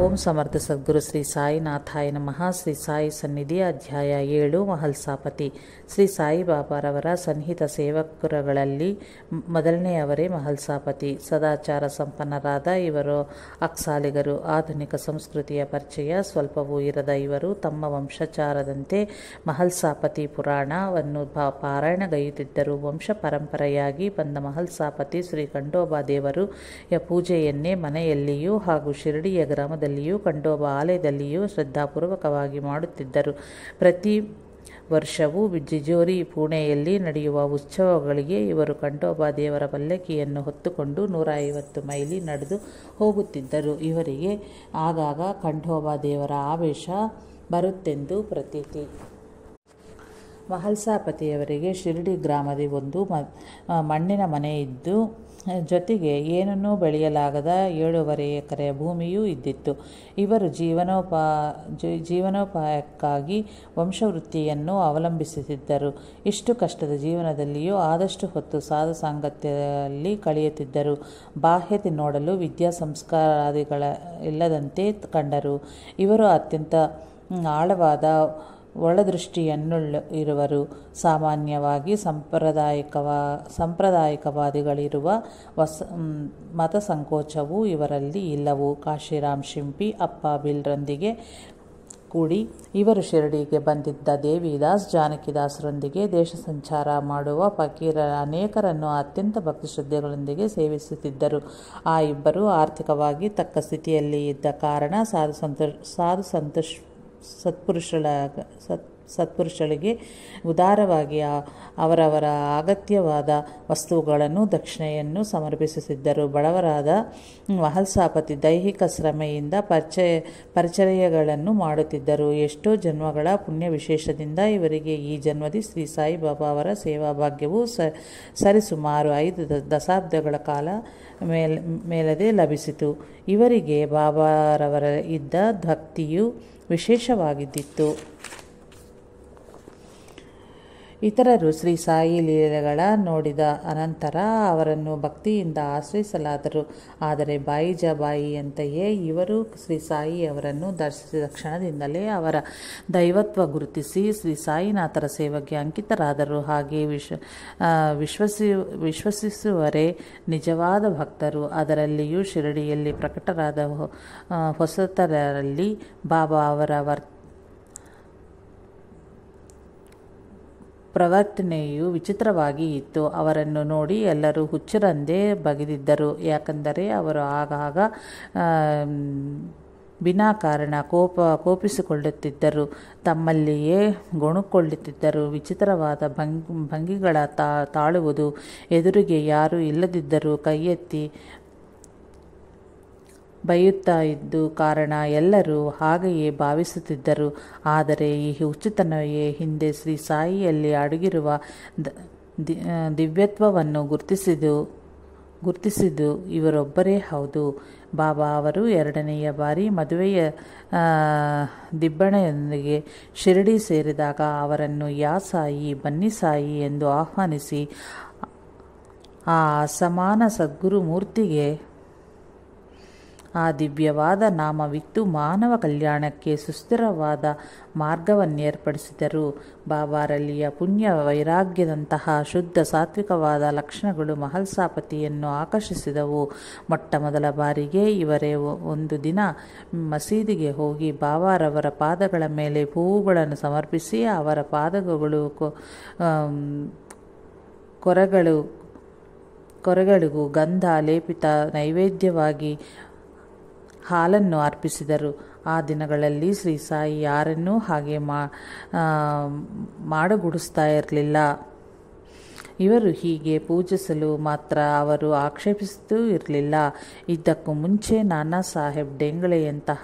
ಓಂ ಸಮರ್ಥ ಸದ್ಗುರು ಶ್ರೀ ಸಾಯಿನಾಥಾಯ ನಮಃ ಶ್ರೀ ಸಾಯಿ ಸನ್ನಿಧಿ ಅಧ್ಯಾಯ ಏಳು ಮಹಲ್ಸಾಪತಿ ಶ್ರೀ ಸಾಯಿಬಾಬಾರವರ ಸನ್ನಿಹಿತ ಸೇವಕರುಗಳಲ್ಲಿ ಮೊದಲನೆಯವರೇ ಮಹಲ್ಸಾಪತಿ ಸದಾಚಾರ ಸಂಪನ್ನರಾದ ಇವರು ಅಕ್ಸಾಲಿಗರು ಆಧುನಿಕ ಸಂಸ್ಕೃತಿಯ ಪರಿಚಯ ಸ್ವಲ್ಪವೂ ಇರದ ಇವರು ತಮ್ಮ ವಂಶಚಾರದಂತೆ ಮಹಲ್ಸಾಪತಿ ಪುರಾಣವನ್ನು ಪಾರಾಯಣಗೈಯುತ್ತಿದ್ದರು ವಂಶ ಪರಂಪರೆಯಾಗಿ ಬಂದ ಮಹಲ್ಸಾಪತಿ ಶ್ರೀ ಖಂಡೋಬಾದೇವರು ದೇವರು ಯ ಪೂಜೆಯನ್ನೇ ಮನೆಯಲ್ಲಿಯೂ ಹಾಗೂ ಶಿರಡಿಯ ಗ್ರಾಮ ಗ್ರಾಮದಲ್ಲಿಯೂ ಕಂಡೋಬ ಆಲಯದಲ್ಲಿಯೂ ಶ್ರದ್ಧಾಪೂರ್ವಕವಾಗಿ ಮಾಡುತ್ತಿದ್ದರು ಪ್ರತಿ ವರ್ಷವೂ ಜಿಜೋರಿ ಪುಣೆಯಲ್ಲಿ ನಡೆಯುವ ಉತ್ಸವಗಳಿಗೆ ಇವರು ಕಂಠೋಬ ದೇವರ ಪಲ್ಲಕ್ಕಿಯನ್ನು ಹೊತ್ತುಕೊಂಡು ನೂರ ಐವತ್ತು ಮೈಲಿ ನಡೆದು ಹೋಗುತ್ತಿದ್ದರು ಇವರಿಗೆ ಆಗಾಗ ಕಂಠೋಬ ದೇವರ ಆವೇಶ ಬರುತ್ತೆಂದು ಪ್ರತೀತಿ ಮಹಲ್ಸಾಪತಿಯವರಿಗೆ ಶಿರಡಿ ಗ್ರಾಮದ ಒಂದು ಮಣ್ಣಿನ ಮನೆ ಇದ್ದು ಜೊತೆಗೆ ಏನನ್ನೂ ಬೆಳೆಯಲಾಗದ ಏಳೂವರೆ ಎಕರೆ ಭೂಮಿಯೂ ಇದ್ದಿತ್ತು ಇವರು ಜೀವನೋಪಾ ಜೀವನೋಪಾಯಕ್ಕಾಗಿ ವಂಶವೃತ್ತಿಯನ್ನು ಅವಲಂಬಿಸುತ್ತಿದ್ದರು ಇಷ್ಟು ಕಷ್ಟದ ಜೀವನದಲ್ಲಿಯೂ ಆದಷ್ಟು ಹೊತ್ತು ಸಾಧ ಸಾಂಗತ್ಯದಲ್ಲಿ ಕಳೆಯುತ್ತಿದ್ದರು ಬಾಹ್ಯತೆ ನೋಡಲು ವಿದ್ಯಾ ಸಂಸ್ಕಾರಾದಿಗಳ ಇಲ್ಲದಂತೆ ಕಂಡರು ಇವರು ಅತ್ಯಂತ ಆಳವಾದ ಒಳದೃಷ್ಟಿಯನ್ನುಳ್ಳ ಇರುವರು ಸಾಮಾನ್ಯವಾಗಿ ಸಾಂಪ್ರದಾಯಿಕವಾ ಸಾಂಪ್ರದಾಯಿಕವಾದಿಗಳಿರುವ ವಸ ಮತ ಸಂಕೋಚವು ಇವರಲ್ಲಿ ಇಲ್ಲವು ಕಾಶಿರಾಮ್ ಶಿಂಪಿ ಅಪ್ಪ ಬಿಲ್ರೊಂದಿಗೆ ಕೂಡಿ ಇವರು ಶಿರಡಿಗೆ ಬಂದಿದ್ದ ದೇವಿದಾಸ್ ಜಾನಕಿದಾಸರೊಂದಿಗೆ ದೇಶ ಸಂಚಾರ ಮಾಡುವ ಫಕೀರ ಅನೇಕರನ್ನು ಅತ್ಯಂತ ಭಕ್ತಿ ಶ್ರದ್ಧೆಗಳೊಂದಿಗೆ ಸೇವಿಸುತ್ತಿದ್ದರು ಆ ಇಬ್ಬರು ಆರ್ಥಿಕವಾಗಿ ತಕ್ಕ ಸ್ಥಿತಿಯಲ್ಲಿ ಇದ್ದ ಕಾರಣ ಸಾಧು ಸಂತ ಸಾಧು ಸಂತುಷ್ ಸತ್ಪುರುಷಳ ಸತ್ ಸತ್ಪುರುಷಳಿಗೆ ಉದಾರವಾಗಿ ಅವರವರ ಅಗತ್ಯವಾದ ವಸ್ತುಗಳನ್ನು ದಕ್ಷಿಣೆಯನ್ನು ಸಮರ್ಪಿಸುತ್ತಿದ್ದರು ಬಡವರಾದ ಮಹಲ್ಸಾಪತಿ ದೈಹಿಕ ಶ್ರಮೆಯಿಂದ ಪರಿಚಯ ಪರಿಚಯಗಳನ್ನು ಮಾಡುತ್ತಿದ್ದರು ಎಷ್ಟೋ ಜನ್ಮಗಳ ಪುಣ್ಯ ವಿಶೇಷದಿಂದ ಇವರಿಗೆ ಈ ಜನ್ಮದಿ ಶ್ರೀ ಸಾಯಿಬಾಬಾ ಅವರ ಸೇವಾ ಭಾಗ್ಯವು ಸರಿಸುಮಾರು ಐದು ದಶಾಬ್ದಗಳ ಕಾಲ ಮೇಲ್ ಮೇಲದೆ ಲಭಿಸಿತು ಇವರಿಗೆ ಬಾಬಾರವರ ಇದ್ದ ಭಕ್ತಿಯು ವಿಶೇಷವಾಗಿದ್ದಿತ್ತು ಇತರರು ಶ್ರೀ ಸಾಯಿ ಲೀಲೆಗಳ ನೋಡಿದ ಅನಂತರ ಅವರನ್ನು ಭಕ್ತಿಯಿಂದ ಆಶ್ರಯಿಸಲಾದರು ಆದರೆ ಬಾಯಿ ಬಾಯಿಯಂತೆಯೇ ಇವರು ಶ್ರೀ ಸಾಯಿ ಅವರನ್ನು ದರ್ಶಿಸಿದ ಕ್ಷಣದಿಂದಲೇ ಅವರ ದೈವತ್ವ ಗುರುತಿಸಿ ಶ್ರೀ ಸಾಯಿನಾಥರ ಸೇವೆಗೆ ಅಂಕಿತರಾದರು ಹಾಗೆ ವಿಶ್ವ ವಿಶ್ವಸಿ ವಿಶ್ವಸಿಸುವರೇ ನಿಜವಾದ ಭಕ್ತರು ಅದರಲ್ಲಿಯೂ ಶಿರಡಿಯಲ್ಲಿ ಪ್ರಕಟರಾದ ಹೊಸತರಲ್ಲಿ ಬಾಬಾ ಅವರ ವರ್ತ ಪ್ರವರ್ತನೆಯು ವಿಚಿತ್ರವಾಗಿ ಇತ್ತು ಅವರನ್ನು ನೋಡಿ ಎಲ್ಲರೂ ಹುಚ್ಚರಂದೇ ಬಗೆದಿದ್ದರು ಯಾಕಂದರೆ ಅವರು ಆಗಾಗ ವಿನಾಕಾರಣ ಕೋಪ ಕೋಪಿಸಿಕೊಳ್ಳುತ್ತಿದ್ದರು ತಮ್ಮಲ್ಲಿಯೇ ಗುಣುಕೊಳ್ಳುತ್ತಿದ್ದರು ವಿಚಿತ್ರವಾದ ಭಂಗ್ ಭಂಗಿಗಳ ತಾಳುವುದು ಎದುರಿಗೆ ಯಾರೂ ಇಲ್ಲದಿದ್ದರೂ ಎತ್ತಿ ಬೈಯುತ್ತಾ ಇದ್ದು ಕಾರಣ ಎಲ್ಲರೂ ಹಾಗೆಯೇ ಭಾವಿಸುತ್ತಿದ್ದರು ಆದರೆ ಈ ಹುಚ್ಚುತನವೇ ಹಿಂದೆ ಶ್ರೀ ಸಾಯಿಯಲ್ಲಿ ಅಡಗಿರುವ ದಿವ್ಯತ್ವವನ್ನು ಗುರುತಿಸಿದು ಗುರುತಿಸಿದ್ದು ಇವರೊಬ್ಬರೇ ಹೌದು ಬಾಬಾ ಅವರು ಎರಡನೆಯ ಬಾರಿ ಮದುವೆಯ ದಿಬ್ಬಣೆಯೊಂದಿಗೆ ಶಿರಡಿ ಸೇರಿದಾಗ ಅವರನ್ನು ಯಾ ಸಾಯಿ ಬನ್ನಿ ಸಾಯಿ ಎಂದು ಆಹ್ವಾನಿಸಿ ಆ ಅಸಮಾನ ಸದ್ಗುರು ಮೂರ್ತಿಗೆ ಆ ದಿವ್ಯವಾದ ನಾಮವಿತ್ತು ಮಾನವ ಕಲ್ಯಾಣಕ್ಕೆ ಸುಸ್ಥಿರವಾದ ಮಾರ್ಗವನ್ನೇರ್ಪಡಿಸಿದರು ಬಾಬಾರಲ್ಲಿಯ ಪುಣ್ಯ ವೈರಾಗ್ಯದಂತಹ ಶುದ್ಧ ಸಾತ್ವಿಕವಾದ ಲಕ್ಷಣಗಳು ಮಹಲ್ಸಾಪತಿಯನ್ನು ಆಕರ್ಷಿಸಿದವು ಮೊಟ್ಟ ಮೊದಲ ಬಾರಿಗೆ ಇವರೇ ಒಂದು ದಿನ ಮಸೀದಿಗೆ ಹೋಗಿ ಬಾಬಾರವರ ಪಾದಗಳ ಮೇಲೆ ಹೂವುಗಳನ್ನು ಸಮರ್ಪಿಸಿ ಅವರ ಪಾದಗಳು ಕೊರಗಳು ಕೊರೆಗಳಿಗೂ ಗಂಧ ಲೇಪಿತ ನೈವೇದ್ಯವಾಗಿ ಹಾಲನ್ನು ಅರ್ಪಿಸಿದರು ಆ ದಿನಗಳಲ್ಲಿ ಶ್ರೀ ಸಾಯಿ ಯಾರನ್ನೂ ಹಾಗೆ ಮಾ ಮಾಡಗುಡಿಸ್ತಾ ಇರಲಿಲ್ಲ ಇವರು ಹೀಗೆ ಪೂಜಿಸಲು ಮಾತ್ರ ಅವರು ಆಕ್ಷೇಪಿಸುತ್ತೂ ಇರಲಿಲ್ಲ ಇದ್ದಕ್ಕೂ ಮುಂಚೆ ನಾನಾ ಸಾಹೇಬ್ ಡೆಂಗಳೆಯಂತಹ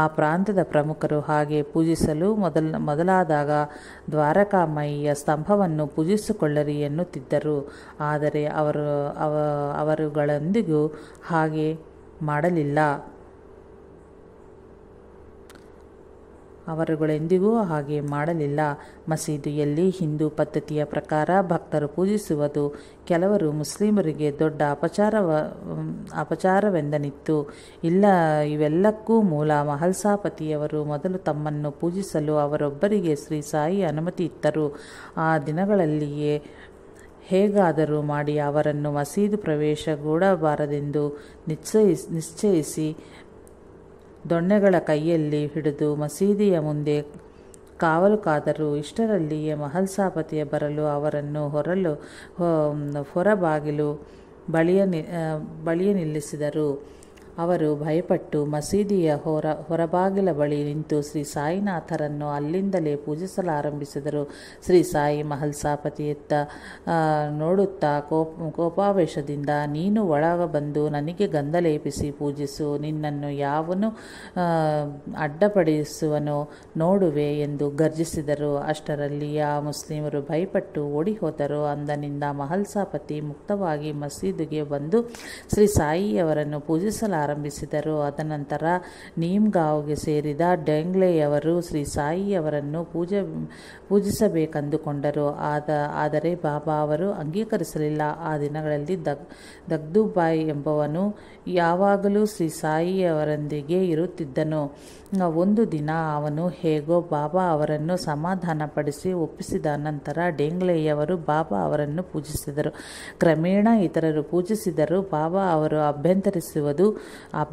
ಆ ಪ್ರಾಂತದ ಪ್ರಮುಖರು ಹಾಗೆ ಪೂಜಿಸಲು ಮೊದಲ ಮೊದಲಾದಾಗ ದ್ವಾರಕಾಮಯ್ಯ ಸ್ತಂಭವನ್ನು ಪೂಜಿಸಿಕೊಳ್ಳರಿ ಎನ್ನುತ್ತಿದ್ದರು ಆದರೆ ಅವರು ಅವರುಗಳೊಂದಿಗೂ ಹಾಗೆ ಮಾಡಲಿಲ್ಲ ಅವರುಗಳೆಂದಿಗೂ ಹಾಗೆ ಮಾಡಲಿಲ್ಲ ಮಸೀದಿಯಲ್ಲಿ ಹಿಂದೂ ಪದ್ಧತಿಯ ಪ್ರಕಾರ ಭಕ್ತರು ಪೂಜಿಸುವುದು ಕೆಲವರು ಮುಸ್ಲಿಮರಿಗೆ ದೊಡ್ಡ ಅಪಚಾರವ ಅಪಚಾರವೆಂದನಿತ್ತು ಇಲ್ಲ ಇವೆಲ್ಲಕ್ಕೂ ಮೂಲ ಮಹಲ್ಸಾಪತಿಯವರು ಮೊದಲು ತಮ್ಮನ್ನು ಪೂಜಿಸಲು ಅವರೊಬ್ಬರಿಗೆ ಶ್ರೀ ಸಾಯಿ ಅನುಮತಿ ಇತ್ತರು ಆ ದಿನಗಳಲ್ಲಿಯೇ ಹೇಗಾದರೂ ಮಾಡಿ ಅವರನ್ನು ಮಸೀದು ಪ್ರವೇಶಗೂಡಬಾರದೆಂದು ನಿಶ್ಚಯಿಸಿ ನಿಶ್ಚಯಿಸಿ ದೊಣ್ಣೆಗಳ ಕೈಯಲ್ಲಿ ಹಿಡಿದು ಮಸೀದಿಯ ಮುಂದೆ ಕಾವಲು ಕಾದರು ಇಷ್ಟರಲ್ಲಿಯೇ ಸಾಪತಿಯ ಬರಲು ಅವರನ್ನು ಹೊರಲು ಹೊರಬಾಗಿಲು ಬಳಿಯ ಬಳಿಯ ನಿಲ್ಲಿಸಿದರು ಅವರು ಭಯಪಟ್ಟು ಮಸೀದಿಯ ಹೊರ ಹೊರಬಾಗಿಲ ಬಳಿ ನಿಂತು ಶ್ರೀ ಸಾಯಿನಾಥರನ್ನು ಅಲ್ಲಿಂದಲೇ ಪೂಜಿಸಲಾರಂಭಿಸಿದರು ಶ್ರೀ ಸಾಯಿ ಮಹಲ್ಸಾಪತಿಯತ್ತ ನೋಡುತ್ತಾ ಕೋಪ ಕೋಪಾವೇಶದಿಂದ ನೀನು ಒಳಗ ಬಂದು ನನಗೆ ಗಂಧಲೇಪಿಸಿ ಪೂಜಿಸು ನಿನ್ನನ್ನು ಯಾವನು ಅಡ್ಡಪಡಿಸುವನೋ ನೋಡುವೆ ಎಂದು ಗರ್ಜಿಸಿದರು ಅಷ್ಟರಲ್ಲಿ ಆ ಮುಸ್ಲಿಮರು ಭಯಪಟ್ಟು ಓಡಿ ಹೋದರು ಅಂದನಿಂದ ಮಹಲ್ಸಾಪತಿ ಮುಕ್ತವಾಗಿ ಮಸೀದಿಗೆ ಬಂದು ಶ್ರೀ ಸಾಯಿಯವರನ್ನು ಪೂಜಿಸಲಾರ ಆರಂಭಿಸಿದರು ಅದನಂತರ ನೀಮ್ಗಾವ್ಗೆ ಸೇರಿದ ಡೆಂಗ್ಲೆಯವರು ಶ್ರೀ ಸಾಯಿಯವರನ್ನು ಪೂಜೆ ಪೂಜಿಸಬೇಕೆಂದುಕೊಂಡರು ಆದ ಆದರೆ ಬಾಬಾ ಅವರು ಅಂಗೀಕರಿಸಲಿಲ್ಲ ಆ ದಿನಗಳಲ್ಲಿ ದಗ್ ದಗ್ದುಬಾಯಿ ಎಂಬವನು ಯಾವಾಗಲೂ ಶ್ರೀ ಸಾಯಿಯವರೊಂದಿಗೆ ಇರುತ್ತಿದ್ದನು ಒಂದು ದಿನ ಅವನು ಹೇಗೋ ಬಾಬಾ ಅವರನ್ನು ಸಮಾಧಾನಪಡಿಸಿ ಒಪ್ಪಿಸಿದ ನಂತರ ಡೇಂಗ್ಲೆಯವರು ಬಾಬಾ ಅವರನ್ನು ಪೂಜಿಸಿದರು ಕ್ರಮೇಣ ಇತರರು ಪೂಜಿಸಿದರು ಬಾಬಾ ಅವರು ಅಭ್ಯಂತರಿಸುವುದು ಆ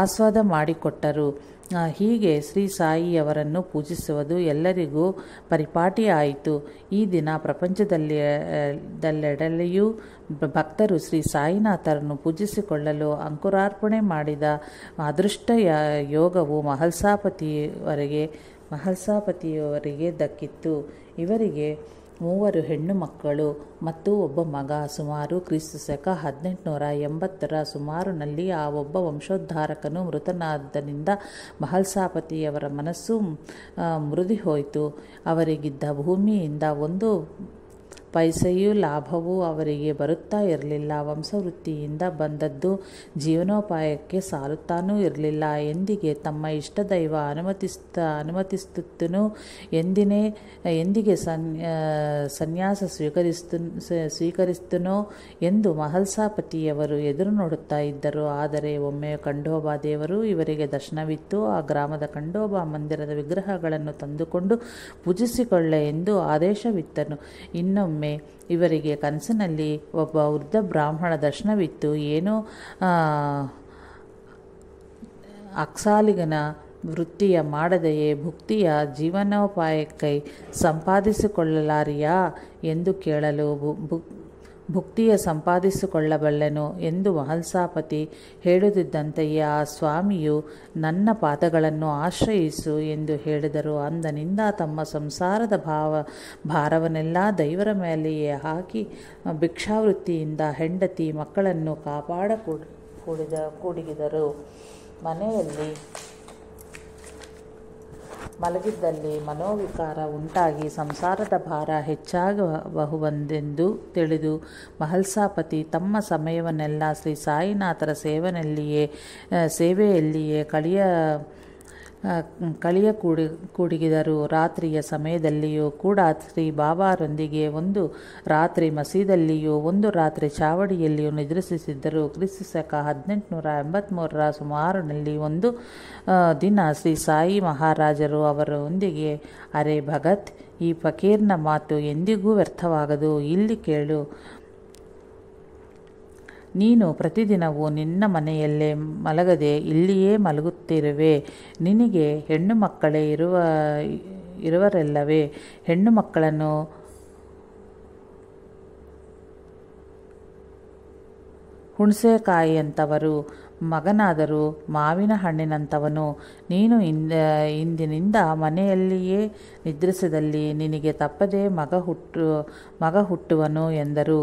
ಆಸ್ವಾದ ಮಾಡಿಕೊಟ್ಟರು ಹೀಗೆ ಶ್ರೀ ಸಾಯಿಯವರನ್ನು ಪೂಜಿಸುವುದು ಎಲ್ಲರಿಗೂ ಪರಿಪಾಟಿ ಆಯಿತು ಈ ದಿನ ಪ್ರಪಂಚದಲ್ಲಿ ದಲ್ಲೆಡಲೆಯೂ ಭಕ್ತರು ಶ್ರೀ ಸಾಯಿನಾಥರನ್ನು ಪೂಜಿಸಿಕೊಳ್ಳಲು ಅಂಕುರಾರ್ಪಣೆ ಮಾಡಿದ ಅದೃಷ್ಟ ಯೋಗವು ಮಹಲ್ಸಾಪತಿಯವರೆಗೆ ಮಹಲ್ಸಾಪತಿಯವರಿಗೆ ದಕ್ಕಿತ್ತು ಇವರಿಗೆ ಮೂವರು ಹೆಣ್ಣು ಮಕ್ಕಳು ಮತ್ತು ಒಬ್ಬ ಮಗ ಸುಮಾರು ಶಕ ಹದಿನೆಂಟುನೂರ ಎಂಬತ್ತರ ಸುಮಾರಿನಲ್ಲಿ ಆ ಒಬ್ಬ ವಂಶೋದ್ಧಾರಕನು ಮೃತನಾದ್ದರಿಂದ ಮಹಲ್ಸಾಪತಿಯವರ ಮನಸ್ಸು ಮೃದಿ ಅವರಿಗಿದ್ದ ಭೂಮಿಯಿಂದ ಒಂದು ಪೈಸೆಯೂ ಲಾಭವೂ ಅವರಿಗೆ ಬರುತ್ತಾ ಇರಲಿಲ್ಲ ವಂಶವೃತ್ತಿಯಿಂದ ಬಂದದ್ದು ಜೀವನೋಪಾಯಕ್ಕೆ ಸಾಲುತ್ತಾನೂ ಇರಲಿಲ್ಲ ಎಂದಿಗೆ ತಮ್ಮ ಇಷ್ಟದೈವ ಅನುಮತಿಸ್ತ ಅನುಮತಿಸುತ್ತನೂ ಎಂದಿನೇ ಎಂದಿಗೆ ಸನ್ಯಾಸ ಸ್ವೀಕರಿಸ್ತು ಸ್ವೀಕರಿಸ್ತನೋ ಎಂದು ಮಹಲ್ಸಾಪತಿಯವರು ಎದುರು ನೋಡುತ್ತಾ ಇದ್ದರು ಆದರೆ ಒಮ್ಮೆ ಖಂಡೋಬಾ ದೇವರು ಇವರಿಗೆ ದರ್ಶನವಿತ್ತು ಆ ಗ್ರಾಮದ ಖಂಡೋಬಾ ಮಂದಿರದ ವಿಗ್ರಹಗಳನ್ನು ತಂದುಕೊಂಡು ಪೂಜಿಸಿಕೊಳ್ಳೆ ಎಂದು ಆದೇಶವಿತ್ತನು ಇನ್ನೊಮ್ಮೆ ಇವರಿಗೆ ಕನಸಿನಲ್ಲಿ ಒಬ್ಬ ವೃದ್ಧ ಬ್ರಾಹ್ಮಣ ದರ್ಶನವಿತ್ತು ಏನೋ ಅಕ್ಸಾಲಿಗನ ವೃತ್ತಿಯ ಮಾಡದೆಯೇ ಭುಕ್ತಿಯ ಜೀವನೋಪಾಯಕ್ಕೆ ಸಂಪಾದಿಸಿಕೊಳ್ಳಲಾರಿಯಾ ಎಂದು ಕೇಳಲು ಭುಕ್ತಿಯ ಸಂಪಾದಿಸಿಕೊಳ್ಳಬಲ್ಲೆನು ಎಂದು ಮಹಲ್ಸಾಪತಿ ಹೇಳುತ್ತಿದ್ದಂತೆಯೇ ಆ ಸ್ವಾಮಿಯು ನನ್ನ ಪಾದಗಳನ್ನು ಆಶ್ರಯಿಸು ಎಂದು ಹೇಳಿದರು ಅಂದನಿಂದ ತಮ್ಮ ಸಂಸಾರದ ಭಾವ ಭಾರವನ್ನೆಲ್ಲ ದೈವರ ಮೇಲೆಯೇ ಹಾಕಿ ಭಿಕ್ಷಾವೃತ್ತಿಯಿಂದ ಹೆಂಡತಿ ಮಕ್ಕಳನ್ನು ಕಾಪಾಡ ಕೂಡಿದ ಕೂಡಿಗಿದರು ಮನೆಯಲ್ಲಿ ಮಲಗಿದ್ದಲ್ಲಿ ಮನೋವಿಕಾರ ಉಂಟಾಗಿ ಸಂಸಾರದ ಭಾರ ಹೆಚ್ಚಾಗಬಹುದೆಂದು ತಿಳಿದು ಮಹಲ್ಸಾಪತಿ ತಮ್ಮ ಸಮಯವನ್ನೆಲ್ಲ ಶ್ರೀ ಸಾಯಿನಾಥರ ಸೇವನೆಯಲ್ಲಿಯೇ ಸೇವೆಯಲ್ಲಿಯೇ ಕಳಿಯ ಕಳಿಯ ಕೂಡಿ ಕೂಡಿಗಿದರು ರಾತ್ರಿಯ ಸಮಯದಲ್ಲಿಯೂ ಕೂಡ ಶ್ರೀ ಬಾಬಾರೊಂದಿಗೆ ಒಂದು ರಾತ್ರಿ ಮಸೀದಲ್ಲಿಯೂ ಒಂದು ರಾತ್ರಿ ಚಾವಡಿಯಲ್ಲಿಯೂ ನಿದ್ರಿಸಿದ್ದರು ಕ್ರಿಸ್ತು ಶಕ ಹದಿನೆಂಟುನೂರ ಎಂಬತ್ತ್ಮೂರರ ಸುಮಾರಿನಲ್ಲಿ ಒಂದು ದಿನ ಶ್ರೀ ಸಾಯಿ ಮಹಾರಾಜರು ಅವರೊಂದಿಗೆ ಅರೆ ಭಗತ್ ಈ ಫಕೀರ್ನ ಮಾತು ಎಂದಿಗೂ ವ್ಯರ್ಥವಾಗದು ಇಲ್ಲಿ ಕೇಳು ನೀನು ಪ್ರತಿದಿನವೂ ನಿನ್ನ ಮನೆಯಲ್ಲೇ ಮಲಗದೆ ಇಲ್ಲಿಯೇ ಮಲಗುತ್ತಿರುವೆ ನಿನಗೆ ಹೆಣ್ಣು ಮಕ್ಕಳೇ ಇರುವ ಇರುವರೆಲ್ಲವೇ ಹೆಣ್ಣು ಮಕ್ಕಳನ್ನು ಹುಣಸೆಕಾಯಿಯಂಥವರು ಮಗನಾದರೂ ಮಾವಿನ ಹಣ್ಣಿನಂಥವನು ನೀನು ಇಂದ ಇಂದಿನಿಂದ ಮನೆಯಲ್ಲಿಯೇ ನಿದ್ರಿಸಿದಲ್ಲಿ ನಿನಗೆ ತಪ್ಪದೇ ಮಗ ಹುಟ್ಟು ಮಗ ಹುಟ್ಟುವನು ಎಂದರು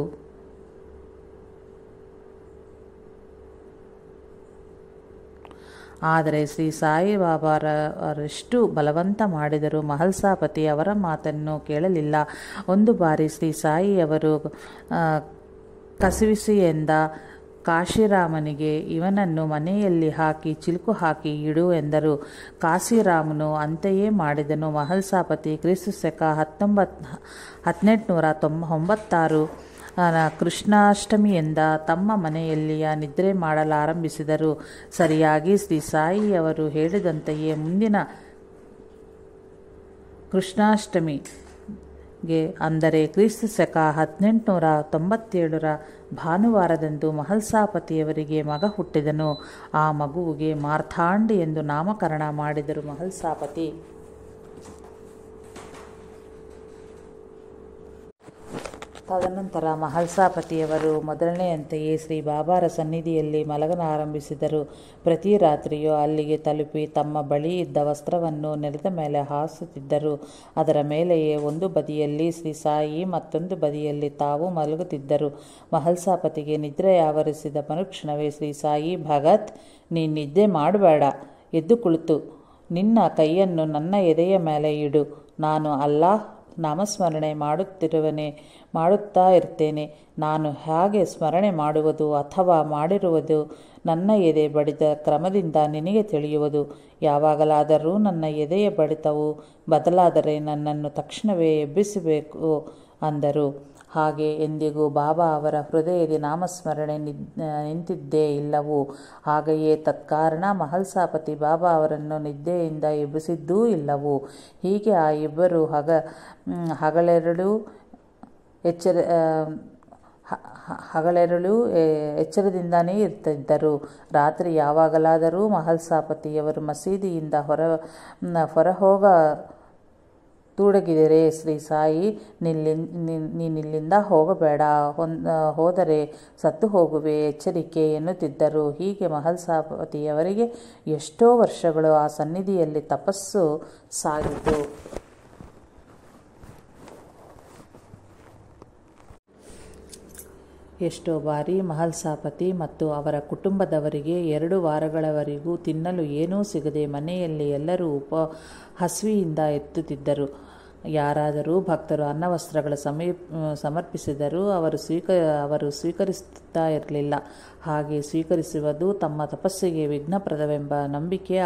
ಆದರೆ ಶ್ರೀ ಸಾಯಿಬಾಬಾರವರೆಷ್ಟು ಬಲವಂತ ಮಾಡಿದರೂ ಮಹಲ್ಸಾಪತಿ ಅವರ ಮಾತನ್ನು ಕೇಳಲಿಲ್ಲ ಒಂದು ಬಾರಿ ಶ್ರೀ ಸಾಯಿಯವರು ಎಂದ ಕಾಶಿರಾಮನಿಗೆ ಇವನನ್ನು ಮನೆಯಲ್ಲಿ ಹಾಕಿ ಚಿಲುಕು ಹಾಕಿ ಇಡು ಎಂದರು ಕಾಶಿರಾಮನು ಅಂತೆಯೇ ಮಾಡಿದನು ಮಹಲ್ಸಾಪತಿ ಕ್ರಿಸ್ತು ಶಕ ಹತ್ತೊಂಬತ್ತು ಹದಿನೆಂಟುನೂರ ತೊಂಬ ಒಂಬತ್ತಾರು ಕೃಷ್ಣಾಷ್ಟಮಿಯಿಂದ ತಮ್ಮ ಮನೆಯಲ್ಲಿಯ ನಿದ್ರೆ ಮಾಡಲಾರಂಭಿಸಿದರು ಸರಿಯಾಗಿ ಶ್ರೀ ಸಾಯಿಯವರು ಹೇಳಿದಂತೆಯೇ ಮುಂದಿನ ಗೆ ಅಂದರೆ ಕ್ರಿಸ್ತ ಶಕ ಹದಿನೆಂಟುನೂರ ತೊಂಬತ್ತೇಳರ ಭಾನುವಾರದಂದು ಮಹಲ್ಸಾಪತಿಯವರಿಗೆ ಮಗ ಹುಟ್ಟಿದನು ಆ ಮಗುವಿಗೆ ಮಾರ್ಥಾಂಡ್ ಎಂದು ನಾಮಕರಣ ಮಾಡಿದರು ಮಹಲ್ಸಾಪತಿ ತದನಂತರ ಮಹಲ್ಸಾಪತಿಯವರು ಮೊದಲನೆಯಂತೆಯೇ ಶ್ರೀ ಬಾಬಾರ ಸನ್ನಿಧಿಯಲ್ಲಿ ಮಲಗನ ಆರಂಭಿಸಿದರು ಪ್ರತಿ ರಾತ್ರಿಯೂ ಅಲ್ಲಿಗೆ ತಲುಪಿ ತಮ್ಮ ಬಳಿ ಇದ್ದ ವಸ್ತ್ರವನ್ನು ನೆಲದ ಮೇಲೆ ಹಾಸುತ್ತಿದ್ದರು ಅದರ ಮೇಲೆಯೇ ಒಂದು ಬದಿಯಲ್ಲಿ ಶ್ರೀ ಸಾಯಿ ಮತ್ತೊಂದು ಬದಿಯಲ್ಲಿ ತಾವು ಮಲಗುತ್ತಿದ್ದರು ಮಹಲ್ಸಾಪತಿಗೆ ನಿದ್ರೆ ಆವರಿಸಿದ ಮರುಕ್ಷಣವೇ ಶ್ರೀ ಸಾಯಿ ಭಗತ್ ನೀ ನಿದ್ದೆ ಮಾಡಬೇಡ ಎದ್ದು ಕುಳಿತು ನಿನ್ನ ಕೈಯನ್ನು ನನ್ನ ಎದೆಯ ಮೇಲೆ ಇಡು ನಾನು ಅಲ್ಲಾಹ್ ನಾಮಸ್ಮರಣೆ ಮಾಡುತ್ತಿರುವನೆ ಮಾಡುತ್ತಾ ಇರ್ತೇನೆ ನಾನು ಹಾಗೆ ಸ್ಮರಣೆ ಮಾಡುವುದು ಅಥವಾ ಮಾಡಿರುವುದು ನನ್ನ ಎದೆ ಬಡಿದ ಕ್ರಮದಿಂದ ನಿನಗೆ ತಿಳಿಯುವುದು ಯಾವಾಗಲಾದರೂ ನನ್ನ ಎದೆಯ ಬಡಿತವು ಬದಲಾದರೆ ನನ್ನನ್ನು ತಕ್ಷಣವೇ ಎಬ್ಬಿಸಬೇಕು ಅಂದರು ಹಾಗೆ ಎಂದಿಗೂ ಬಾಬಾ ಅವರ ಹೃದಯದ ನಾಮಸ್ಮರಣೆ ನಿಂತಿದ್ದೇ ಇಲ್ಲವು ಹಾಗೆಯೇ ತತ್ಕಾರಣ ಮಹಲ್ಸಾಪತಿ ಬಾಬಾ ಅವರನ್ನು ನಿದ್ದೆಯಿಂದ ಎಬ್ಬಿಸಿದ್ದೂ ಇಲ್ಲವು ಹೀಗೆ ಆ ಇಬ್ಬರು ಹಗ ಹಗಲೆರಡು ಎಚ್ಚರ ಹಗಲೆರಳು ಎಚ್ಚರದಿಂದನೇ ಇರ್ತಿದ್ದರು ರಾತ್ರಿ ಯಾವಾಗಲಾದರೂ ಮಹಲ್ಸಾಪತಿಯವರು ಮಸೀದಿಯಿಂದ ಹೊರ ಹೊರ ಹೋಗ ತೂಡಗಿದರೆ ಶ್ರೀ ಸಾಯಿ ನಿಲ್ಲಿ ನೀನಿಲ್ಲಿಂದ ಹೋಗಬೇಡ ಹೋದರೆ ಸತ್ತು ಹೋಗುವೆ ಎಚ್ಚರಿಕೆ ಎನ್ನುತ್ತಿದ್ದರು ಹೀಗೆ ಮಹಲ್ ಸಾಪತಿಯವರಿಗೆ ಎಷ್ಟೋ ವರ್ಷಗಳು ಆ ಸನ್ನಿಧಿಯಲ್ಲಿ ತಪಸ್ಸು ಸಾಗಿತು ಎಷ್ಟೋ ಬಾರಿ ಸಾಪತಿ ಮತ್ತು ಅವರ ಕುಟುಂಬದವರಿಗೆ ಎರಡು ವಾರಗಳವರೆಗೂ ತಿನ್ನಲು ಏನೂ ಸಿಗದೆ ಮನೆಯಲ್ಲಿ ಎಲ್ಲರೂ ಉಪ ಹಸಿವಿಯಿಂದ ಎತ್ತುತ್ತಿದ್ದರು ಯಾರಾದರೂ ಭಕ್ತರು ಅನ್ನವಸ್ತ್ರಗಳ ಸಮೀಪ್ ಸಮರ್ಪಿಸಿದರೂ ಅವರು ಸ್ವೀಕ ಅವರು ಸ್ವೀಕರಿಸುತ್ತಾ ಇರಲಿಲ್ಲ ಹಾಗೆ ಸ್ವೀಕರಿಸುವುದು ತಮ್ಮ ತಪಸ್ಸಿಗೆ ವಿಘ್ನಪ್ರದವೆಂಬ ನಂಬಿಕೆ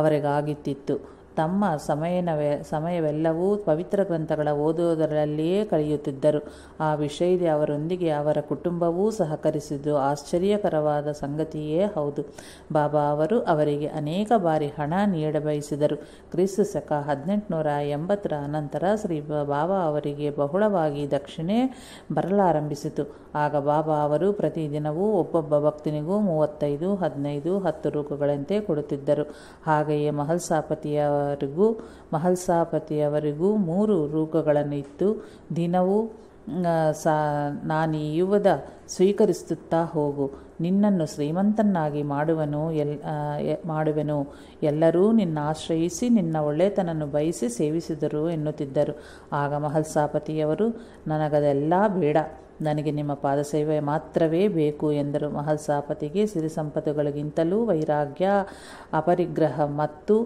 ಅವರಿಗಾಗಿತ್ತಿತ್ತು ತಮ್ಮ ಸಮಯನವೇ ಸಮಯವೆಲ್ಲವೂ ಪವಿತ್ರ ಗ್ರಂಥಗಳ ಓದುವುದರಲ್ಲಿಯೇ ಕಳೆಯುತ್ತಿದ್ದರು ಆ ವಿಷಯದ ಅವರೊಂದಿಗೆ ಅವರ ಕುಟುಂಬವೂ ಸಹಕರಿಸಿದ್ದು ಆಶ್ಚರ್ಯಕರವಾದ ಸಂಗತಿಯೇ ಹೌದು ಬಾಬಾ ಅವರು ಅವರಿಗೆ ಅನೇಕ ಬಾರಿ ಹಣ ನೀಡಬಯಸಿದರು ಕ್ರಿಸ್ತ ಶಕ ಹದಿನೆಂಟುನೂರ ಎಂಬತ್ತರ ನಂತರ ಶ್ರೀ ಬಾಬಾ ಅವರಿಗೆ ಬಹುಳವಾಗಿ ದಕ್ಷಿಣೆ ಬರಲಾರಂಭಿಸಿತು ಆಗ ಬಾಬಾ ಅವರು ಪ್ರತಿದಿನವೂ ಒಬ್ಬೊಬ್ಬ ಭಕ್ತನಿಗೂ ಮೂವತ್ತೈದು ಹದಿನೈದು ಹತ್ತು ರೂಪಗಳಂತೆ ಕೊಡುತ್ತಿದ್ದರು ಹಾಗೆಯೇ ಮಹಲ್ಸಾಪತಿಯವರಿಗೂ ಮಹಲ್ಸಾಪತಿಯವರಿಗೂ ಮೂರು ರೂಪಗಳನ್ನು ಇತ್ತು ದಿನವೂ ಸಾ ಯುವದ ಸ್ವೀಕರಿಸುತ್ತಾ ಹೋಗು ನಿನ್ನನ್ನು ಶ್ರೀಮಂತನ್ನಾಗಿ ಮಾಡುವನು ಎಲ್ ಮಾಡುವೆನು ಎಲ್ಲರೂ ನಿನ್ನ ಆಶ್ರಯಿಸಿ ನಿನ್ನ ಒಳ್ಳೆತನನ್ನು ಬಯಸಿ ಸೇವಿಸಿದರು ಎನ್ನುತ್ತಿದ್ದರು ಆಗ ಮಹಲ್ಸಾಪತಿಯವರು ನನಗದೆಲ್ಲ ಬೇಡ ನನಗೆ ನಿಮ್ಮ ಪಾದಸೇವೆ ಮಾತ್ರವೇ ಬೇಕು ಎಂದರು ಮಹತ್ಸಾಪತಿಗೆ ಸಿರಿ ಸಂಪತ್ತುಗಳಿಗಿಂತಲೂ ವೈರಾಗ್ಯ ಅಪರಿಗ್ರಹ ಮತ್ತು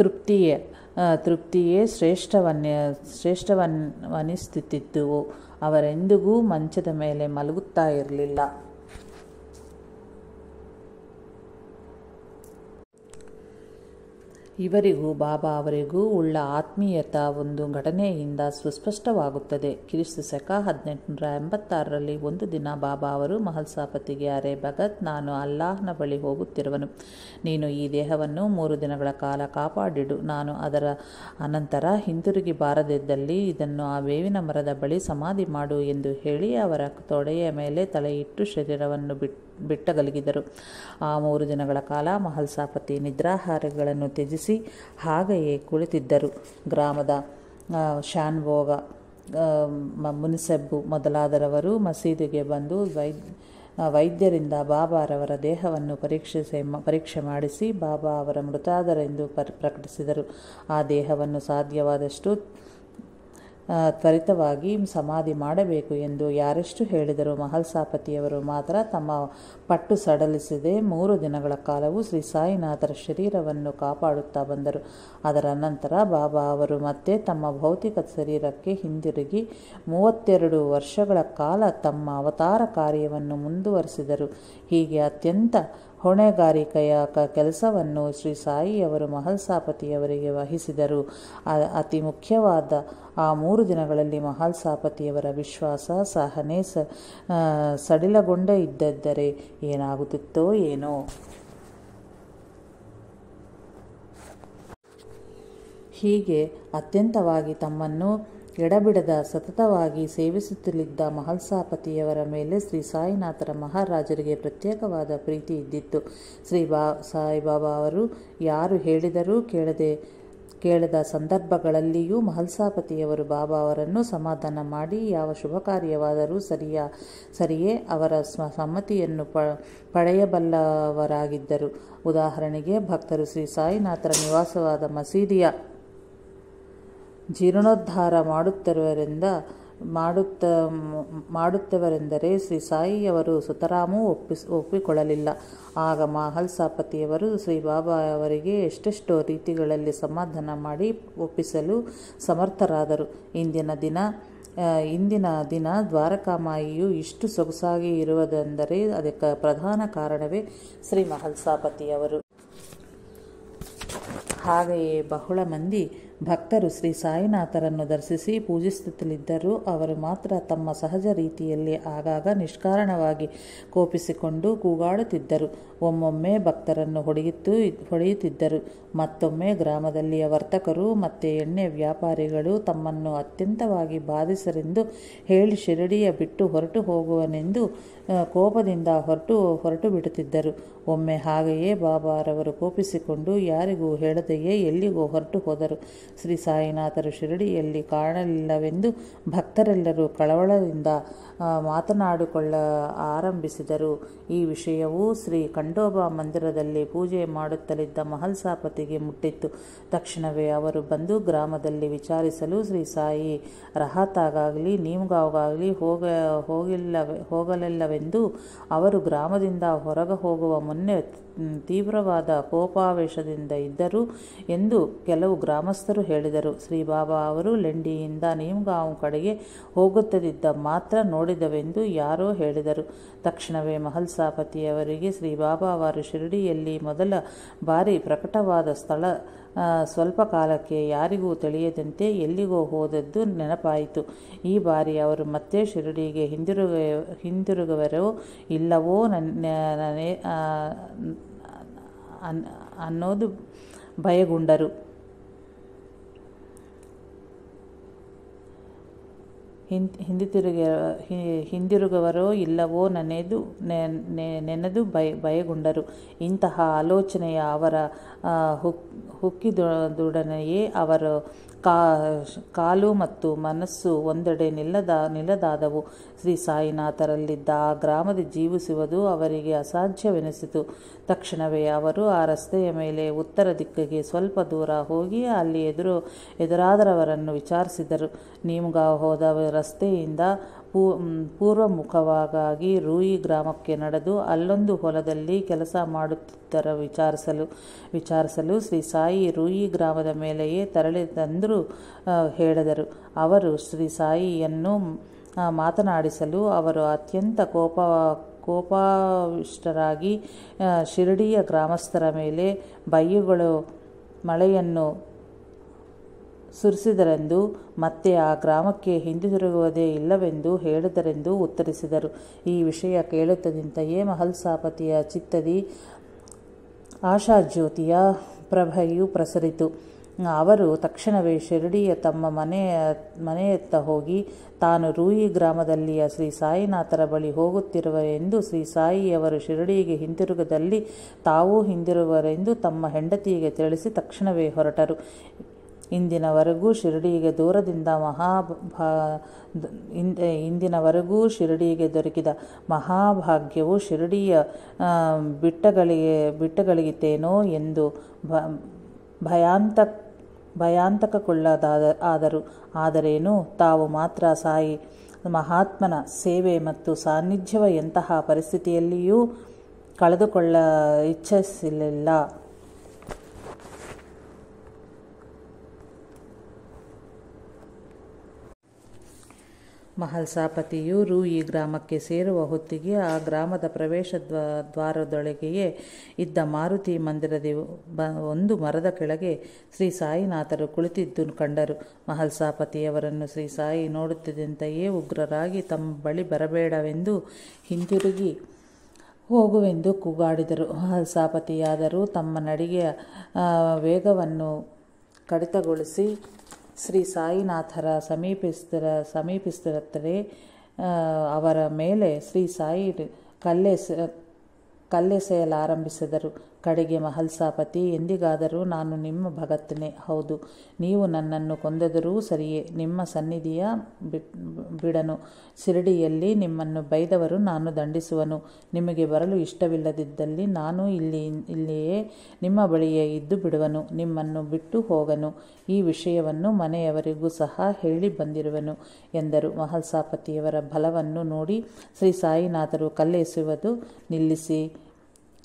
ತೃಪ್ತಿಯೇ ತೃಪ್ತಿಯೇ ಶ್ರೇಷ್ಠವನ್ನ ಶ್ರೇಷ್ಠವನ್ ಅವರೆಂದಿಗೂ ಮಂಚದ ಮೇಲೆ ಮಲಗುತ್ತಾ ಇರಲಿಲ್ಲ ಇವರಿಗೂ ಬಾಬಾ ಅವರಿಗೂ ಉಳ್ಳ ಆತ್ಮೀಯತ ಒಂದು ಘಟನೆಯಿಂದ ಸುಸ್ಪಷ್ಟವಾಗುತ್ತದೆ ಕ್ರಿಸ್ತ ಶಕ ಹದಿನೆಂಟುನೂರ ಎಂಬತ್ತಾರರಲ್ಲಿ ಒಂದು ದಿನ ಬಾಬಾ ಅವರು ಮಹಲ್ಸಾಪತಿಗೆ ಅರೆ ಭಗತ್ ನಾನು ಅಲ್ಲಾಹ್ನ ಬಳಿ ಹೋಗುತ್ತಿರುವನು ನೀನು ಈ ದೇಹವನ್ನು ಮೂರು ದಿನಗಳ ಕಾಲ ಕಾಪಾಡಿಡು ನಾನು ಅದರ ಅನಂತರ ಹಿಂದಿರುಗಿ ಬಾರದಿದ್ದಲ್ಲಿ ಇದನ್ನು ಆ ಬೇವಿನ ಮರದ ಬಳಿ ಸಮಾಧಿ ಮಾಡು ಎಂದು ಹೇಳಿ ಅವರ ತೊಡೆಯ ಮೇಲೆ ತಲೆಯಿಟ್ಟು ಶರೀರವನ್ನು ಬಿಟ್ಟು ಬಿಟ್ಟಗಲಗಿದರು ಆ ಮೂರು ದಿನಗಳ ಕಾಲ ಮಹಲ್ಸಾಪತಿ ನಿದ್ರಾಹಾರಗಳನ್ನು ತ್ಯಜಿಸಿ ಹಾಗೆಯೇ ಕುಳಿತಿದ್ದರು ಗ್ರಾಮದ ಶಾನ್ಭೋಗ ಮುನಿಸೆಬ್ಬು ಮೊದಲಾದರವರು ಮಸೀದಿಗೆ ಬಂದು ವೈ ವೈದ್ಯರಿಂದ ಬಾಬಾರವರ ದೇಹವನ್ನು ಪರೀಕ್ಷಿಸಿ ಪರೀಕ್ಷೆ ಮಾಡಿಸಿ ಬಾಬಾ ಅವರ ಮೃತಾದರೆಂದು ಪರ್ ಪ್ರಕಟಿಸಿದರು ಆ ದೇಹವನ್ನು ಸಾಧ್ಯವಾದಷ್ಟು ತ್ವರಿತವಾಗಿ ಸಮಾಧಿ ಮಾಡಬೇಕು ಎಂದು ಯಾರೆಷ್ಟು ಹೇಳಿದರು ಮಹಲ್ಸಾಪತಿಯವರು ಮಾತ್ರ ತಮ್ಮ ಪಟ್ಟು ಸಡಲಿಸದೆ ಮೂರು ದಿನಗಳ ಕಾಲವೂ ಶ್ರೀ ಸಾಯಿನಾಥರ ಶರೀರವನ್ನು ಕಾಪಾಡುತ್ತಾ ಬಂದರು ಅದರ ನಂತರ ಬಾಬಾ ಅವರು ಮತ್ತೆ ತಮ್ಮ ಭೌತಿಕ ಶರೀರಕ್ಕೆ ಹಿಂದಿರುಗಿ ಮೂವತ್ತೆರಡು ವರ್ಷಗಳ ಕಾಲ ತಮ್ಮ ಅವತಾರ ಕಾರ್ಯವನ್ನು ಮುಂದುವರಿಸಿದರು ಹೀಗೆ ಅತ್ಯಂತ ಹೊಣೆಗಾರಿಕೆಯ ಕೆಲಸವನ್ನು ಶ್ರೀ ಸಾಯಿಯವರು ಮಹಲ್ಸಾಪತಿಯವರಿಗೆ ವಹಿಸಿದರು ಅತಿ ಮುಖ್ಯವಾದ ಆ ಮೂರು ದಿನಗಳಲ್ಲಿ ಮಹಲ್ಸಾಪತಿಯವರ ವಿಶ್ವಾಸ ಸಹನೆ ಸ ಇದ್ದದ್ದರೆ ಏನಾಗುತ್ತಿತ್ತೋ ಏನೋ ಹೀಗೆ ಅತ್ಯಂತವಾಗಿ ತಮ್ಮನ್ನು ಎಡಬಿಡದ ಸತತವಾಗಿ ಸೇವಿಸುತ್ತಲಿದ್ದ ಮಹಲ್ಸಾಪತಿಯವರ ಮೇಲೆ ಶ್ರೀ ಸಾಯಿನಾಥರ ಮಹಾರಾಜರಿಗೆ ಪ್ರತ್ಯೇಕವಾದ ಪ್ರೀತಿ ಇದ್ದಿತ್ತು ಶ್ರೀ ಬಾ ಸಾಯಿಬಾಬಾ ಅವರು ಯಾರು ಹೇಳಿದರೂ ಕೇಳದೆ ಕೇಳದ ಸಂದರ್ಭಗಳಲ್ಲಿಯೂ ಮಹಲ್ಸಾಪತಿಯವರು ಬಾಬಾ ಅವರನ್ನು ಸಮಾಧಾನ ಮಾಡಿ ಯಾವ ಶುಭ ಕಾರ್ಯವಾದರೂ ಸರಿಯ ಸರಿಯೇ ಅವರ ಸಮ್ಮತಿಯನ್ನು ಪ ಪಡೆಯಬಲ್ಲವರಾಗಿದ್ದರು ಉದಾಹರಣೆಗೆ ಭಕ್ತರು ಶ್ರೀ ಸಾಯಿನಾಥರ ನಿವಾಸವಾದ ಮಸೀದಿಯ ಜೀರ್ಣೋದ್ಧಾರ ಮಾಡುತ್ತಿರುವರಿಂದ ಮಾಡುತ್ತ ಮಾಡುತ್ತವರೆಂದರೆ ಶ್ರೀ ಸಾಯಿಯವರು ಸುತರಾಮೂ ಒಪ್ಪಿಸ್ ಒಪ್ಪಿಕೊಳ್ಳಲಿಲ್ಲ ಆಗ ಮಹಲ್ ಸಾಪತಿಯವರು ಶ್ರೀ ಬಾಬಾ ಅವರಿಗೆ ಎಷ್ಟೆಷ್ಟೋ ರೀತಿಗಳಲ್ಲಿ ಸಮಾಧಾನ ಮಾಡಿ ಒಪ್ಪಿಸಲು ಸಮರ್ಥರಾದರು ಇಂದಿನ ದಿನ ಇಂದಿನ ದಿನ ದ್ವಾರಕಾಮಾಯಿಯು ಇಷ್ಟು ಸೊಗಸಾಗಿ ಇರುವುದೆಂದರೆ ಅದಕ್ಕೆ ಪ್ರಧಾನ ಕಾರಣವೇ ಶ್ರೀ ಮಹಲ್ಸಾಪತಿಯವರು ಹಾಗೆಯೇ ಬಹಳ ಮಂದಿ ಭಕ್ತರು ಶ್ರೀ ಸಾಯಿನಾಥರನ್ನು ದರ್ಶಿಸಿ ಪೂಜಿಸುತ್ತಲಿದ್ದರು ಅವರು ಮಾತ್ರ ತಮ್ಮ ಸಹಜ ರೀತಿಯಲ್ಲಿ ಆಗಾಗ ನಿಷ್ಕಾರಣವಾಗಿ ಕೋಪಿಸಿಕೊಂಡು ಕೂಗಾಡುತ್ತಿದ್ದರು ಒಮ್ಮೊಮ್ಮೆ ಭಕ್ತರನ್ನು ಹೊಡೆಯುತ್ತು ಹೊಡೆಯುತ್ತಿದ್ದರು ಮತ್ತೊಮ್ಮೆ ಗ್ರಾಮದಲ್ಲಿಯ ವರ್ತಕರು ಮತ್ತು ಎಣ್ಣೆ ವ್ಯಾಪಾರಿಗಳು ತಮ್ಮನ್ನು ಅತ್ಯಂತವಾಗಿ ಬಾಧಿಸರೆಂದು ಹೇಳಿ ಶಿರಡಿಯ ಬಿಟ್ಟು ಹೊರಟು ಹೋಗುವನೆಂದು ಕೋಪದಿಂದ ಹೊರಟು ಹೊರಟು ಬಿಡುತ್ತಿದ್ದರು ಒಮ್ಮೆ ಹಾಗೆಯೇ ಬಾಬಾರವರು ಕೋಪಿಸಿಕೊಂಡು ಯಾರಿಗೂ ಹೇಳದೆಯೇ ಎಲ್ಲಿಗೂ ಹೊರಟು ಹೋದರು ಶ್ರೀ ಸಾಯಿನಾಥರು ಶಿರಡಿಯಲ್ಲಿ ಕಾಣಲಿಲ್ಲವೆಂದು ಭಕ್ತರೆಲ್ಲರೂ ಕಳವಳದಿಂದ ಮಾತನಾಡಿಕೊಳ್ಳ ಆರಂಭಿಸಿದರು ಈ ವಿಷಯವು ಶ್ರೀ ಖಂಡೋಬಾ ಮಂದಿರದಲ್ಲಿ ಪೂಜೆ ಮಾಡುತ್ತಲಿದ್ದ ಮಹಲ್ಸಾಪತಿಗೆ ಮುಟ್ಟಿತ್ತು ತಕ್ಷಣವೇ ಅವರು ಬಂದು ಗ್ರಾಮದಲ್ಲಿ ವಿಚಾರಿಸಲು ಶ್ರೀ ಸಾಯಿ ರಹಾತಾಗಾಗಲಿ ನೀಮ್ಗಾವ್ಗಾಗಲಿ ಹೋಗ ಹೋಗಿಲ್ಲ ಹೋಗಲಿಲ್ಲವೆ ಎಂದು ಅವರು ಗ್ರಾಮದಿಂದ ಹೊರಗೆ ಹೋಗುವ ಮುನ್ನೆ ತೀವ್ರವಾದ ಕೋಪಾವೇಶದಿಂದ ಇದ್ದರು ಎಂದು ಕೆಲವು ಗ್ರಾಮಸ್ಥರು ಹೇಳಿದರು ಶ್ರೀ ಬಾಬಾ ಅವರು ಲೆಂಡಿಯಿಂದ ನೀಮ್ಗಾಂವ್ ಕಡೆಗೆ ಹೋಗುತ್ತದಿದ್ದ ಮಾತ್ರ ನೋಡಿದವೆಂದು ಯಾರೋ ಹೇಳಿದರು ತಕ್ಷಣವೇ ಮಹಲ್ಸಾಪತಿಯವರಿಗೆ ಬಾಬಾ ಅವರು ಶಿರಡಿಯಲ್ಲಿ ಮೊದಲ ಬಾರಿ ಪ್ರಕಟವಾದ ಸ್ಥಳ ಸ್ವಲ್ಪ ಕಾಲಕ್ಕೆ ಯಾರಿಗೂ ತಿಳಿಯದಂತೆ ಎಲ್ಲಿಗೋ ಹೋದದ್ದು ನೆನಪಾಯಿತು ಈ ಬಾರಿ ಅವರು ಮತ್ತೆ ಶಿರಡಿಗೆ ಹಿಂದಿರುಗ ಹಿಂದಿರುಗವರೋ ಇಲ್ಲವೋ ನನ್ನ ಅನ್ನೋದು ಭಯಗೊಂಡರು ಹಿನ್ ಹಿಂದಿರುಗ ಹಿಂದಿರುಗವರೋ ಇಲ್ಲವೋ ನನೆದು ನೆನೆದು ಭಯ ಭಯಗೊಂಡರು ಇಂತಹ ಆಲೋಚನೆಯ ಅವರ ಹುಕ್ ಅವರು ಕಾ ಕಾಲು ಮತ್ತು ಮನಸ್ಸು ಒಂದೆಡೆ ನಿಲ್ಲದ ನಿಲ್ಲದಾದವು ಶ್ರೀ ಸಾಯಿನಾಥರಲ್ಲಿದ್ದ ಆ ಗ್ರಾಮದ ಜೀವಿಸುವುದು ಅವರಿಗೆ ಅಸಾಧ್ಯವೆನಿಸಿತು ತಕ್ಷಣವೇ ಅವರು ಆ ರಸ್ತೆಯ ಮೇಲೆ ಉತ್ತರ ದಿಕ್ಕಿಗೆ ಸ್ವಲ್ಪ ದೂರ ಹೋಗಿ ಅಲ್ಲಿ ಎದುರು ಎದುರಾದರವರನ್ನು ವಿಚಾರಿಸಿದರು ನೀಮ್ಗಾ ಹೋದ ರಸ್ತೆಯಿಂದ ಪೂ ಪೂರ್ವಮುಖವಾಗಿ ರೂಯಿ ಗ್ರಾಮಕ್ಕೆ ನಡೆದು ಅಲ್ಲೊಂದು ಹೊಲದಲ್ಲಿ ಕೆಲಸ ಮಾಡುತ್ತಿದ್ದರ ವಿಚಾರಿಸಲು ವಿಚಾರಿಸಲು ಶ್ರೀ ಸಾಯಿ ರೂಯಿ ಗ್ರಾಮದ ಮೇಲೆಯೇ ತಂದರು ಹೇಳಿದರು ಅವರು ಶ್ರೀ ಸಾಯಿಯನ್ನು ಮಾತನಾಡಿಸಲು ಅವರು ಅತ್ಯಂತ ಕೋಪ ಕೋಪಾವಿಷ್ಟರಾಗಿ ಶಿರಡಿಯ ಗ್ರಾಮಸ್ಥರ ಮೇಲೆ ಬೈಯುಗಳು ಮಳೆಯನ್ನು ಸುರಿಸಿದರೆಂದು ಮತ್ತೆ ಆ ಗ್ರಾಮಕ್ಕೆ ಹಿಂದಿರುಗುವುದೇ ಇಲ್ಲವೆಂದು ಹೇಳಿದರೆಂದು ಉತ್ತರಿಸಿದರು ಈ ವಿಷಯ ಕೇಳುತ್ತ ಮಹಲ್ ಸಾಪತಿಯ ಚಿತ್ತದಿ ಜ್ಯೋತಿಯ ಪ್ರಭೆಯು ಪ್ರಸರಿತು ಅವರು ತಕ್ಷಣವೇ ಶಿರಡಿಯ ತಮ್ಮ ಮನೆಯ ಮನೆಯತ್ತ ಹೋಗಿ ತಾನು ರೂಯಿ ಗ್ರಾಮದಲ್ಲಿಯ ಶ್ರೀ ಸಾಯಿನಾಥರ ಬಳಿ ಹೋಗುತ್ತಿರುವರೆಂದು ಶ್ರೀ ಸಾಯಿಯವರು ಶಿರಡಿಗೆ ಹಿಂದಿರುಗದಲ್ಲಿ ತಾವೂ ಹಿಂದಿರುವರೆಂದು ತಮ್ಮ ಹೆಂಡತಿಗೆ ತಿಳಿಸಿ ತಕ್ಷಣವೇ ಹೊರಟರು ಇಂದಿನವರೆಗೂ ಶಿರಡಿಗೆ ದೂರದಿಂದ ಮಹಾಭಾ ಇಂದಿನವರೆಗೂ ಶಿರಡಿಗೆ ದೊರಕಿದ ಮಹಾಭಾಗ್ಯವು ಶಿರಡಿಯ ಬಿಟ್ಟಗಳಿಗೆ ಬಿಟ್ಟಗಳಿಗಿತೇನೋ ಎಂದು ಭ ಭಯಾಂತ ಭಯಾಂತಕಗೊಳ್ಳದಾದ ಆದರು ಆದರೇನು ತಾವು ಮಾತ್ರ ಸಾಯಿ ಮಹಾತ್ಮನ ಸೇವೆ ಮತ್ತು ಸಾನ್ನಿಧ್ಯವ ಎಂತಹ ಪರಿಸ್ಥಿತಿಯಲ್ಲಿಯೂ ಕಳೆದುಕೊಳ್ಳ ಇಚ್ಛಿಸಲಿಲ್ಲ ಮಹಲ್ಸಾಪತಿಯೂರು ಈ ಗ್ರಾಮಕ್ಕೆ ಸೇರುವ ಹೊತ್ತಿಗೆ ಆ ಗ್ರಾಮದ ಪ್ರವೇಶ ದ್ವ ದ್ವಾರದೊಳಗೆಯೇ ಇದ್ದ ಮಾರುತಿ ಮಂದಿರದ ಒಂದು ಮರದ ಕೆಳಗೆ ಶ್ರೀ ಸಾಯಿನಾಥರು ಕುಳಿತಿದ್ದು ಕಂಡರು ಮಹಲ್ಸಾಪತಿಯವರನ್ನು ಶ್ರೀ ಸಾಯಿ ನೋಡುತ್ತಿದ್ದಂತೆಯೇ ಉಗ್ರರಾಗಿ ತಮ್ಮ ಬಳಿ ಬರಬೇಡವೆಂದು ಹಿಂತಿರುಗಿ ಹೋಗುವೆಂದು ಕೂಗಾಡಿದರು ಮಹಲ್ಸಾಪತಿಯಾದರೂ ತಮ್ಮ ನಡಿಗೆಯ ವೇಗವನ್ನು ಕಡಿತಗೊಳಿಸಿ ಶ್ರೀ ಸಾಯಿನಾಥರ ಸಮೀಪಿಸ್ತಿರ ಸಮೀಪಿಸ್ತಿರತ್ತರೆ ಅವರ ಮೇಲೆ ಶ್ರೀ ಸಾಯಿ ಕಲ್ಲೆಸ ಕಲ್ಲೆಸೆಯಲಾರಂಭಿಸಿದರು ಕಡೆಗೆ ಮಹಲ್ಸಾಪತಿ ಎಂದಿಗಾದರೂ ನಾನು ನಿಮ್ಮ ಭಗತ್ತನೇ ಹೌದು ನೀವು ನನ್ನನ್ನು ಕೊಂದದರೂ ಸರಿಯೇ ನಿಮ್ಮ ಸನ್ನಿಧಿಯ ಬಿಡನು ಸಿರಡಿಯಲ್ಲಿ ನಿಮ್ಮನ್ನು ಬೈದವರು ನಾನು ದಂಡಿಸುವನು ನಿಮಗೆ ಬರಲು ಇಷ್ಟವಿಲ್ಲದಿದ್ದಲ್ಲಿ ನಾನು ಇಲ್ಲಿ ಇಲ್ಲಿಯೇ ನಿಮ್ಮ ಬಳಿಯೇ ಇದ್ದು ಬಿಡುವನು ನಿಮ್ಮನ್ನು ಬಿಟ್ಟು ಹೋಗನು ಈ ವಿಷಯವನ್ನು ಮನೆಯವರಿಗೂ ಸಹ ಹೇಳಿ ಬಂದಿರುವನು ಎಂದರು ಮಹಲ್ಸಾಪತಿಯವರ ಬಲವನ್ನು ನೋಡಿ ಶ್ರೀ ಸಾಯಿನಾಥರು ಕಲ್ಲೆಸುವುದು ನಿಲ್ಲಿಸಿ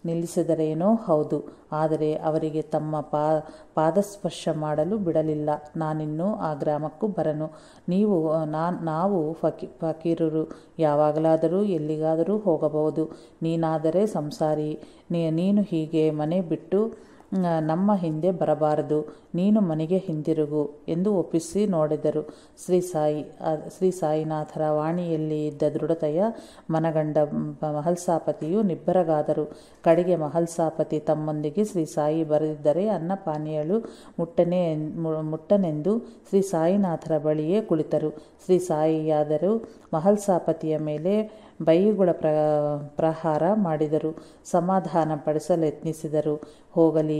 ನಿಲ್ಲಿಸಿದರೇನೋ ಹೌದು ಆದರೆ ಅವರಿಗೆ ತಮ್ಮ ಪಾ ಪಾದಸ್ಪರ್ಶ ಮಾಡಲು ಬಿಡಲಿಲ್ಲ ನಾನಿನ್ನೂ ಆ ಗ್ರಾಮಕ್ಕೂ ಬರನು ನೀವು ನಾ ನಾವು ಫಕಿ ಫಕೀರರು ಯಾವಾಗಲಾದರೂ ಎಲ್ಲಿಗಾದರೂ ಹೋಗಬಹುದು ನೀನಾದರೆ ಸಂಸಾರಿ ನೀನು ಹೀಗೆ ಮನೆ ಬಿಟ್ಟು ನಮ್ಮ ಹಿಂದೆ ಬರಬಾರದು ನೀನು ಮನೆಗೆ ಹಿಂದಿರುಗು ಎಂದು ಒಪ್ಪಿಸಿ ನೋಡಿದರು ಶ್ರೀ ಸಾಯಿ ಶ್ರೀ ಸಾಯಿನಾಥರ ವಾಣಿಯಲ್ಲಿ ಇದ್ದ ದೃಢತೆಯ ಮನಗಂಡ ಮಹಲ್ಸಾಪತಿಯು ನಿಬ್ಬರಗಾದರು ಕಡೆಗೆ ಮಹಲ್ಸಾಪತಿ ತಮ್ಮೊಂದಿಗೆ ಶ್ರೀ ಸಾಯಿ ಬರೆದಿದ್ದರೆ ಅನ್ನ ಮುಟ್ಟನೆ ಮುಟ್ಟನೆಂದು ಶ್ರೀ ಸಾಯಿನಾಥರ ಬಳಿಯೇ ಕುಳಿತರು ಶ್ರೀ ಸಾಯಿಯಾದರೂ ಮಹಲ್ಸಾಪತಿಯ ಮೇಲೆ ಬೈಗುಳ ಪ್ರ ಪ್ರಹಾರ ಮಾಡಿದರು ಸಮಾಧಾನ ಪಡಿಸಲು ಯತ್ನಿಸಿದರು ಹೋಗಲಿ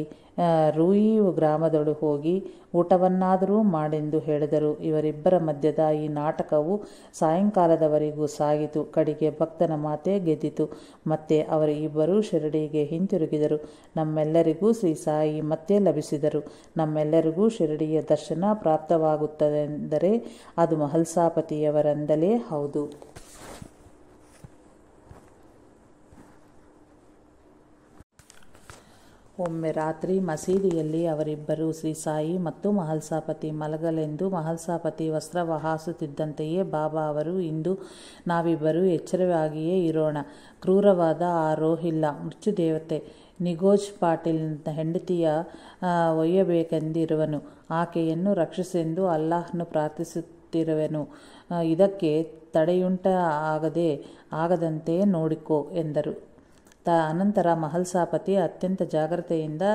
ರೂಯಿಯು ಗ್ರಾಮದೊಳು ಹೋಗಿ ಊಟವನ್ನಾದರೂ ಮಾಡೆಂದು ಹೇಳಿದರು ಇವರಿಬ್ಬರ ಮಧ್ಯದ ಈ ನಾಟಕವು ಸಾಯಂಕಾಲದವರೆಗೂ ಸಾಗಿತು ಕಡೆಗೆ ಭಕ್ತನ ಮಾತೇ ಗೆದ್ದಿತು ಮತ್ತೆ ಅವರಿಬ್ಬರೂ ಶಿರಡಿಗೆ ಹಿಂತಿರುಗಿದರು ನಮ್ಮೆಲ್ಲರಿಗೂ ಶ್ರೀ ಸಾಯಿ ಮತ್ತೆ ಲಭಿಸಿದರು ನಮ್ಮೆಲ್ಲರಿಗೂ ಶಿರಡಿಯ ದರ್ಶನ ಪ್ರಾಪ್ತವಾಗುತ್ತದೆಂದರೆ ಅದು ಮಹಲ್ಸಾಪತಿಯವರಂದಲೇ ಹೌದು ಒಮ್ಮೆ ರಾತ್ರಿ ಮಸೀದಿಯಲ್ಲಿ ಅವರಿಬ್ಬರು ಶ್ರೀ ಸಾಯಿ ಮತ್ತು ಮಹಲ್ಸಾಪತಿ ಮಲಗಲೆಂದು ಮಹಲ್ಸಾಪತಿ ವಸ್ತ್ರ ವಹಾಸುತ್ತಿದ್ದಂತೆಯೇ ಬಾಬಾ ಅವರು ಇಂದು ನಾವಿಬ್ಬರು ಎಚ್ಚರವಾಗಿಯೇ ಇರೋಣ ಕ್ರೂರವಾದ ಆ ರೋಹಿಲ್ಲ ದೇವತೆ ನಿಗೋಜ್ ಪಾಟೀಲ್ ಹೆಂಡತಿಯ ಒಯ್ಯಬೇಕೆಂದಿರುವನು ಆಕೆಯನ್ನು ರಕ್ಷಿಸೆಂದು ಅಲ್ಲಾಹ್ನು ಪ್ರಾರ್ಥಿಸುತ್ತಿರುವೆನು ಇದಕ್ಕೆ ತಡೆಯುಂಟ ಆಗದೆ ಆಗದಂತೆ ನೋಡಿಕೋ ಎಂದರು ತ ಅನಂತರ ಮಹಲ್ಸಾಪತಿ ಅತ್ಯಂತ ಜಾಗ್ರತೆಯಿಂದ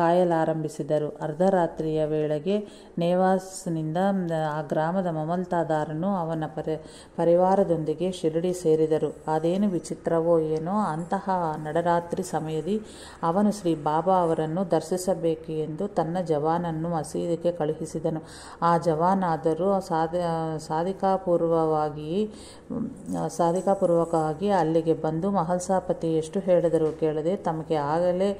ಕಾಯಲಾರಂಭಿಸಿದರು ಅರ್ಧರಾತ್ರಿಯ ವೇಳೆಗೆ ನೇವಾಸ್ನಿಂದ ಆ ಗ್ರಾಮದ ಮಮಲ್ತಾದಾರನು ಅವನ ಪರಿ ಪರಿವಾರದೊಂದಿಗೆ ಶಿರಡಿ ಸೇರಿದರು ಅದೇನು ವಿಚಿತ್ರವೋ ಏನೋ ಅಂತಹ ನಡರಾತ್ರಿ ಸಮಯದಿ ಅವನು ಶ್ರೀ ಬಾಬಾ ಅವರನ್ನು ದರ್ಶಿಸಬೇಕು ಎಂದು ತನ್ನ ಜವಾನನ್ನು ಮಸೀದಿಗೆ ಕಳುಹಿಸಿದನು ಆ ಜವಾನಾದರೂ ಸಾಧ ಸಾಧಿಕಾಪೂರ್ವವಾಗಿ ಸಾಧಿಕಾಪೂರ್ವಕವಾಗಿ ಅಲ್ಲಿಗೆ ಬಂದು ಮಹಲ್ಸಾಪತಿ ಎಷ್ಟು ಹೇಳಿದರೂ ಕೇಳದೆ ತಮಗೆ ಆಗಲೇ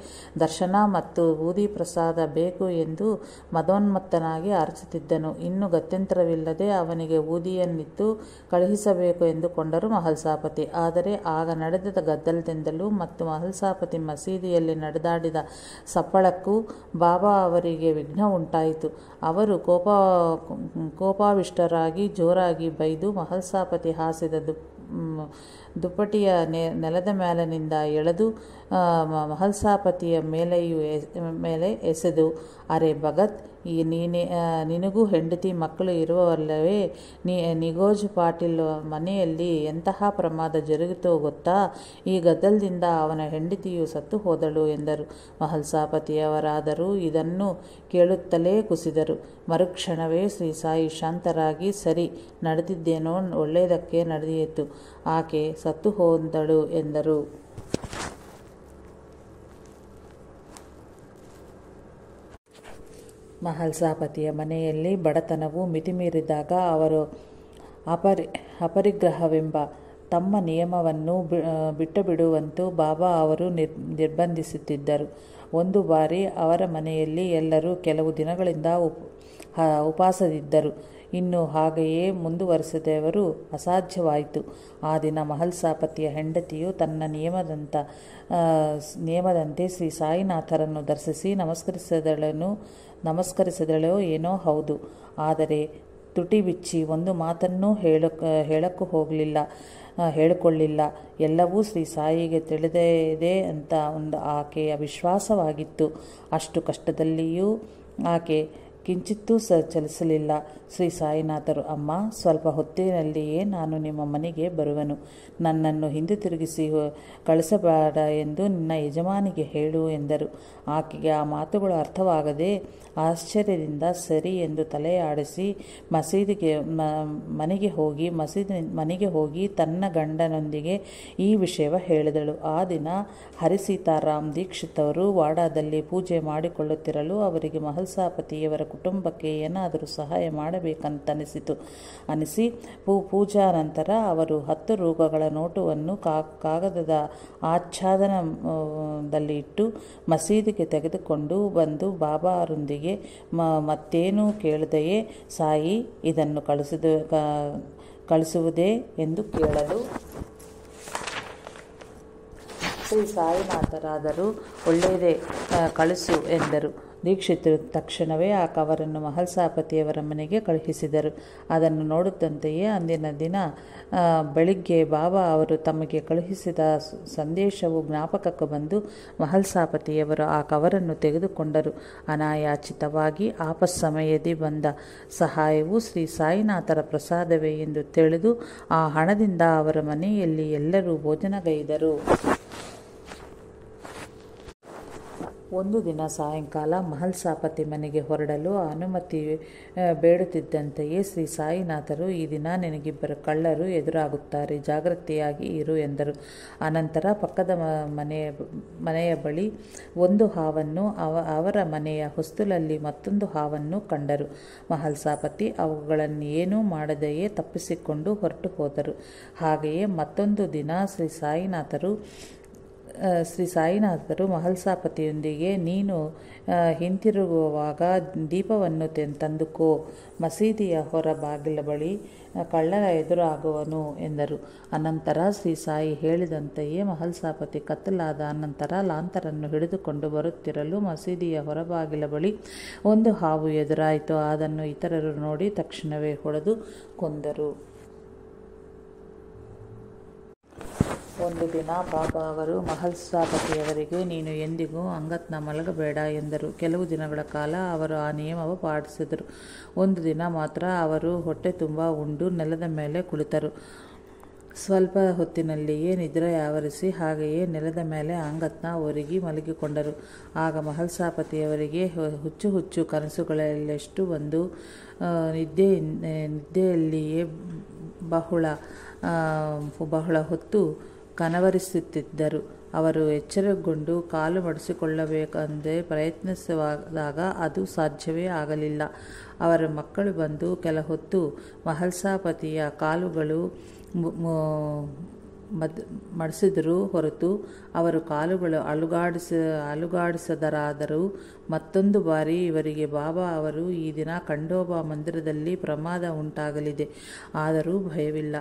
ದರ್ಶನ ಮತ್ತು ಬೂದಿ ಪ್ರಸಾದ ಬೇಕು ಎಂದು ಮದೋನ್ಮತ್ತನಾಗಿ ಅರಚುತ್ತಿದ್ದನು ಇನ್ನು ಗತ್ಯಂತರವಿಲ್ಲದೆ ಅವನಿಗೆ ಬೂದಿಯನ್ನಿತ್ತು ಕಳುಹಿಸಬೇಕು ಎಂದುಕೊಂಡರು ಮಹಲ್ಸಾಪತಿ ಆದರೆ ಆಗ ನಡೆದ ಗದ್ದಲದಿಂದಲೂ ಮತ್ತು ಮಹಲ್ಸಾಪತಿ ಮಸೀದಿಯಲ್ಲಿ ನಡೆದಾಡಿದ ಸಪ್ಪಳಕ್ಕೂ ಬಾಬಾ ಅವರಿಗೆ ವಿಘ್ನ ಉಂಟಾಯಿತು ಅವರು ಕೋಪ ಕೋಪಾವಿಷ್ಟರಾಗಿ ಜೋರಾಗಿ ಬೈದು ಮಹಲ್ಸಾಪತಿ ಹಾಸಿದ ದು ದುಪ್ಪಟಿಯ ನೆ ನೆಲದ ಮೇಲಿನಿಂದ ಎಳೆದು ಮಹಲ್ಸಾಪತಿಯ ಮೇಲೆಯೂ ಮೇಲೆ ಎಸೆದು ಅರೆ ಭಗತ್ ಈ ನೀನೆ ನಿನಗೂ ಹೆಂಡತಿ ಮಕ್ಕಳು ಇರುವವಲ್ಲವೇ ನೀ ನಿಗೋಜ್ ಪಾಟೀಲ್ ಮನೆಯಲ್ಲಿ ಎಂತಹ ಪ್ರಮಾದ ಜರುಗಿತೋ ಗೊತ್ತಾ ಈ ಗದ್ದಲದಿಂದ ಅವನ ಹೆಂಡತಿಯು ಸತ್ತು ಹೋದಳು ಎಂದರು ಮಹಲ್ಸಾಪತಿಯವರಾದರೂ ಇದನ್ನು ಕೇಳುತ್ತಲೇ ಕುಸಿದರು ಮರುಕ್ಷಣವೇ ಶ್ರೀ ಸಾಯಿ ಶಾಂತರಾಗಿ ಸರಿ ನಡೆದಿದ್ದೇನೋ ಒಳ್ಳೆಯದಕ್ಕೆ ನಡೆಯಿತು ಆಕೆ ಸತ್ತು ಹೋದಳು ಎಂದರು ಮಹಲ್ಸಾಪತಿಯ ಮನೆಯಲ್ಲಿ ಬಡತನವು ಮಿತಿಮೀರಿದಾಗ ಅವರು ಅಪರಿ ಅಪರಿಗ್ರಹವೆಂಬ ತಮ್ಮ ನಿಯಮವನ್ನು ಬಿಟ್ಟು ಬಿಡುವಂತೂ ಬಾಬಾ ಅವರು ನಿರ್ ನಿರ್ಬಂಧಿಸುತ್ತಿದ್ದರು ಒಂದು ಬಾರಿ ಅವರ ಮನೆಯಲ್ಲಿ ಎಲ್ಲರೂ ಕೆಲವು ದಿನಗಳಿಂದ ಉಪ ಉಪವಾಸದಿದ್ದರು ಇನ್ನು ಹಾಗೆಯೇ ಮುಂದುವರೆಸಿದವರು ಅಸಾಧ್ಯವಾಯಿತು ಆ ದಿನ ಮಹಲ್ಸಾಪತಿಯ ಹೆಂಡತಿಯು ತನ್ನ ನಿಯಮದಂತ ನಿಯಮದಂತೆ ಶ್ರೀ ಸಾಯಿನಾಥರನ್ನು ದರ್ಶಿಸಿ ನಮಸ್ಕರಿಸಿದಳನು ನಮಸ್ಕರಿಸಿದಳೋ ಏನೋ ಹೌದು ಆದರೆ ತುಟಿ ಬಿಚ್ಚಿ ಒಂದು ಮಾತನ್ನೂ ಹೇಳಕ್ಕೆ ಹೇಳಕ್ಕೂ ಹೋಗಲಿಲ್ಲ ಹೇಳಿಕೊಳ್ಳಿಲ್ಲ ಎಲ್ಲವೂ ಶ್ರೀ ಸಾಯಿಗೆ ತಿಳಿದೇ ಇದೆ ಅಂತ ಒಂದು ಆಕೆಯ ವಿಶ್ವಾಸವಾಗಿತ್ತು ಅಷ್ಟು ಕಷ್ಟದಲ್ಲಿಯೂ ಆಕೆ ಕಿಂಚಿತ್ತೂ ಸ ಚಲಿಸಲಿಲ್ಲ ಶ್ರೀ ಸಾಯಿನಾಥರು ಅಮ್ಮ ಸ್ವಲ್ಪ ಹೊತ್ತಿನಲ್ಲಿಯೇ ನಾನು ನಿಮ್ಮ ಮನೆಗೆ ಬರುವೆನು ನನ್ನನ್ನು ಹಿಂದೆ ತಿರುಗಿಸಿ ಕಳಿಸಬೇಡ ಎಂದು ನಿನ್ನ ಯಜಮಾನಿಗೆ ಹೇಳು ಎಂದರು ಆಕೆಗೆ ಆ ಮಾತುಗಳು ಅರ್ಥವಾಗದೆ ಆಶ್ಚರ್ಯದಿಂದ ಸರಿ ಎಂದು ತಲೆ ಆಡಿಸಿ ಮಸೀದಿಗೆ ಮನೆಗೆ ಹೋಗಿ ಮಸೀದಿ ಮನೆಗೆ ಹೋಗಿ ತನ್ನ ಗಂಡನೊಂದಿಗೆ ಈ ವಿಷಯ ಹೇಳಿದಳು ಆ ದಿನ ಹರಿಸೀತಾರಾಮ್ ದೀಕ್ಷಿತ್ ಅವರು ವಾಡಾದಲ್ಲಿ ಪೂಜೆ ಮಾಡಿಕೊಳ್ಳುತ್ತಿರಲು ಅವರಿಗೆ ಮಹಲ್ಸಾಪತಿಯವರ ಕುಟುಂಬಕ್ಕೆ ಏನಾದರೂ ಸಹಾಯ ಮಾಡಬೇಕಂತನಿಸಿತು ಅನಿಸಿ ಪೂ ಪೂಜಾ ನಂತರ ಅವರು ಹತ್ತು ರೂಪಗಳ ನೋಟುವನ್ನು ಕಾ ಕಾಗದದ ಆಚ್ಛಾದನದಲ್ಲಿ ಇಟ್ಟು ಮಸೀದಿಗೆ ತೆಗೆದುಕೊಂಡು ಬಂದು ಬಾಬಾರೊಂದಿಗೆ ಮ ಮತ್ತೇನೂ ಕೇಳದೆಯೇ ಸಾಯಿ ಇದನ್ನು ಕಳಿಸಿದ ಕಳಿಸುವುದೇ ಎಂದು ಕೇಳಲು ಶ್ರೀ ಮಾತರಾದರೂ ಒಳ್ಳೆಯದೇ ಕಳಿಸು ಎಂದರು ದೀಕ್ಷಿತರು ತಕ್ಷಣವೇ ಆ ಕವರನ್ನು ಮಹಲ್ಸಾಪತಿಯವರ ಮನೆಗೆ ಕಳುಹಿಸಿದರು ಅದನ್ನು ನೋಡುತ್ತಂತೆಯೇ ಅಂದಿನ ದಿನ ಬೆಳಿಗ್ಗೆ ಬಾಬಾ ಅವರು ತಮಗೆ ಕಳುಹಿಸಿದ ಸಂದೇಶವು ಜ್ಞಾಪಕಕ್ಕೆ ಬಂದು ಮಹಲ್ಸಾಪತಿಯವರು ಆ ಕವರನ್ನು ತೆಗೆದುಕೊಂಡರು ಅನಾಯಾಚಿತವಾಗಿ ಆಪಸ್ ಸಮಯದಿ ಬಂದ ಸಹಾಯವು ಶ್ರೀ ಸಾಯಿನಾಥರ ಪ್ರಸಾದವೇ ಎಂದು ತಿಳಿದು ಆ ಹಣದಿಂದ ಅವರ ಮನೆಯಲ್ಲಿ ಎಲ್ಲರೂ ಭೋಜನಗೈದರು ಒಂದು ದಿನ ಸಾಯಂಕಾಲ ಮಹಲ್ ಸಾಪತಿ ಮನೆಗೆ ಹೊರಡಲು ಅನುಮತಿ ಬೇಡುತ್ತಿದ್ದಂತೆಯೇ ಶ್ರೀ ಸಾಯಿನಾಥರು ಈ ದಿನ ನಿನಗಿಬ್ಬರು ಕಳ್ಳರು ಎದುರಾಗುತ್ತಾರೆ ಜಾಗೃತಿಯಾಗಿ ಇರು ಎಂದರು ಅನಂತರ ಪಕ್ಕದ ಮನೆಯ ಮನೆಯ ಬಳಿ ಒಂದು ಹಾವನ್ನು ಅವ ಅವರ ಮನೆಯ ಹೊಸ್ತುಲಲ್ಲಿ ಮತ್ತೊಂದು ಹಾವನ್ನು ಕಂಡರು ಮಹಲ್ ಸಾಪತಿ ಅವುಗಳನ್ನು ಏನೂ ಮಾಡದೆಯೇ ತಪ್ಪಿಸಿಕೊಂಡು ಹೊರಟು ಹೋದರು ಹಾಗೆಯೇ ಮತ್ತೊಂದು ದಿನ ಶ್ರೀ ಸಾಯಿನಾಥರು ಶ್ರೀ ಸಾಯಿನಾಥರು ಮಹಲ್ಸಾಪತಿಯೊಂದಿಗೆ ನೀನು ಹಿಂತಿರುಗುವಾಗ ದೀಪವನ್ನು ತಂದುಕೋ ಮಸೀದಿಯ ಹೊರ ಬಾಗಿಲ ಬಳಿ ಕಳ್ಳರ ಎದುರಾಗುವನು ಎಂದರು ಅನಂತರ ಶ್ರೀ ಸಾಯಿ ಹೇಳಿದಂತೆಯೇ ಮಹಲ್ಸಾಪತಿ ಕತ್ತಲಾದ ಅನಂತರ ಲಾಂತರನ್ನು ಹಿಡಿದುಕೊಂಡು ಬರುತ್ತಿರಲು ಮಸೀದಿಯ ಹೊರಬಾಗಿಲ ಬಳಿ ಒಂದು ಹಾವು ಎದುರಾಯಿತು ಅದನ್ನು ಇತರರು ನೋಡಿ ತಕ್ಷಣವೇ ಹೊಡೆದು ಕೊಂದರು ಒಂದು ದಿನ ಬಾಬಾ ಅವರು ಮಹಲ್ ಮಹಲ್ಸಾಪತಿಯವರಿಗೆ ನೀನು ಎಂದಿಗೂ ಅಂಗತ್ನ ಮಲಗಬೇಡ ಎಂದರು ಕೆಲವು ದಿನಗಳ ಕಾಲ ಅವರು ಆ ನಿಯಮವು ಪಾಲಿಸಿದರು ಒಂದು ದಿನ ಮಾತ್ರ ಅವರು ಹೊಟ್ಟೆ ತುಂಬ ಉಂಡು ನೆಲದ ಮೇಲೆ ಕುಳಿತರು ಸ್ವಲ್ಪ ಹೊತ್ತಿನಲ್ಲಿಯೇ ನಿದ್ರೆ ಆವರಿಸಿ ಹಾಗೆಯೇ ನೆಲದ ಮೇಲೆ ಅಂಗತ್ನ ಒರಗಿ ಮಲಗಿಕೊಂಡರು ಆಗ ಮಹಲ್ಸಾಪತಿಯವರಿಗೆ ಹುಚ್ಚು ಹುಚ್ಚು ಕನಸುಗಳಲ್ಲೆಷ್ಟು ಒಂದು ನಿದ್ದೆ ನಿದ್ದೆಯಲ್ಲಿಯೇ ಬಹುಳ ಬಹಳ ಹೊತ್ತು ಕನವರಿಸುತ್ತಿದ್ದರು ಅವರು ಎಚ್ಚರಗೊಂಡು ಕಾಲು ಮಡಿಸಿಕೊಳ್ಳಬೇಕೆಂದೇ ಪ್ರಯತ್ನಿಸಿದಾಗ ಅದು ಸಾಧ್ಯವೇ ಆಗಲಿಲ್ಲ ಅವರ ಮಕ್ಕಳು ಬಂದು ಕೆಲ ಹೊತ್ತು ಮಹಲ್ಸಾಪತಿಯ ಕಾಲುಗಳು ಮದ್ ಮಡಿಸಿದರೂ ಹೊರತು ಅವರು ಕಾಲುಗಳು ಅಲುಗಾಡಿಸ ಅಲುಗಾಡಿಸದರಾದರೂ ಮತ್ತೊಂದು ಬಾರಿ ಇವರಿಗೆ ಬಾಬಾ ಅವರು ಈ ದಿನ ಖಂಡೋಬಾ ಮಂದಿರದಲ್ಲಿ ಪ್ರಮಾದ ಉಂಟಾಗಲಿದೆ ಆದರೂ ಭಯವಿಲ್ಲ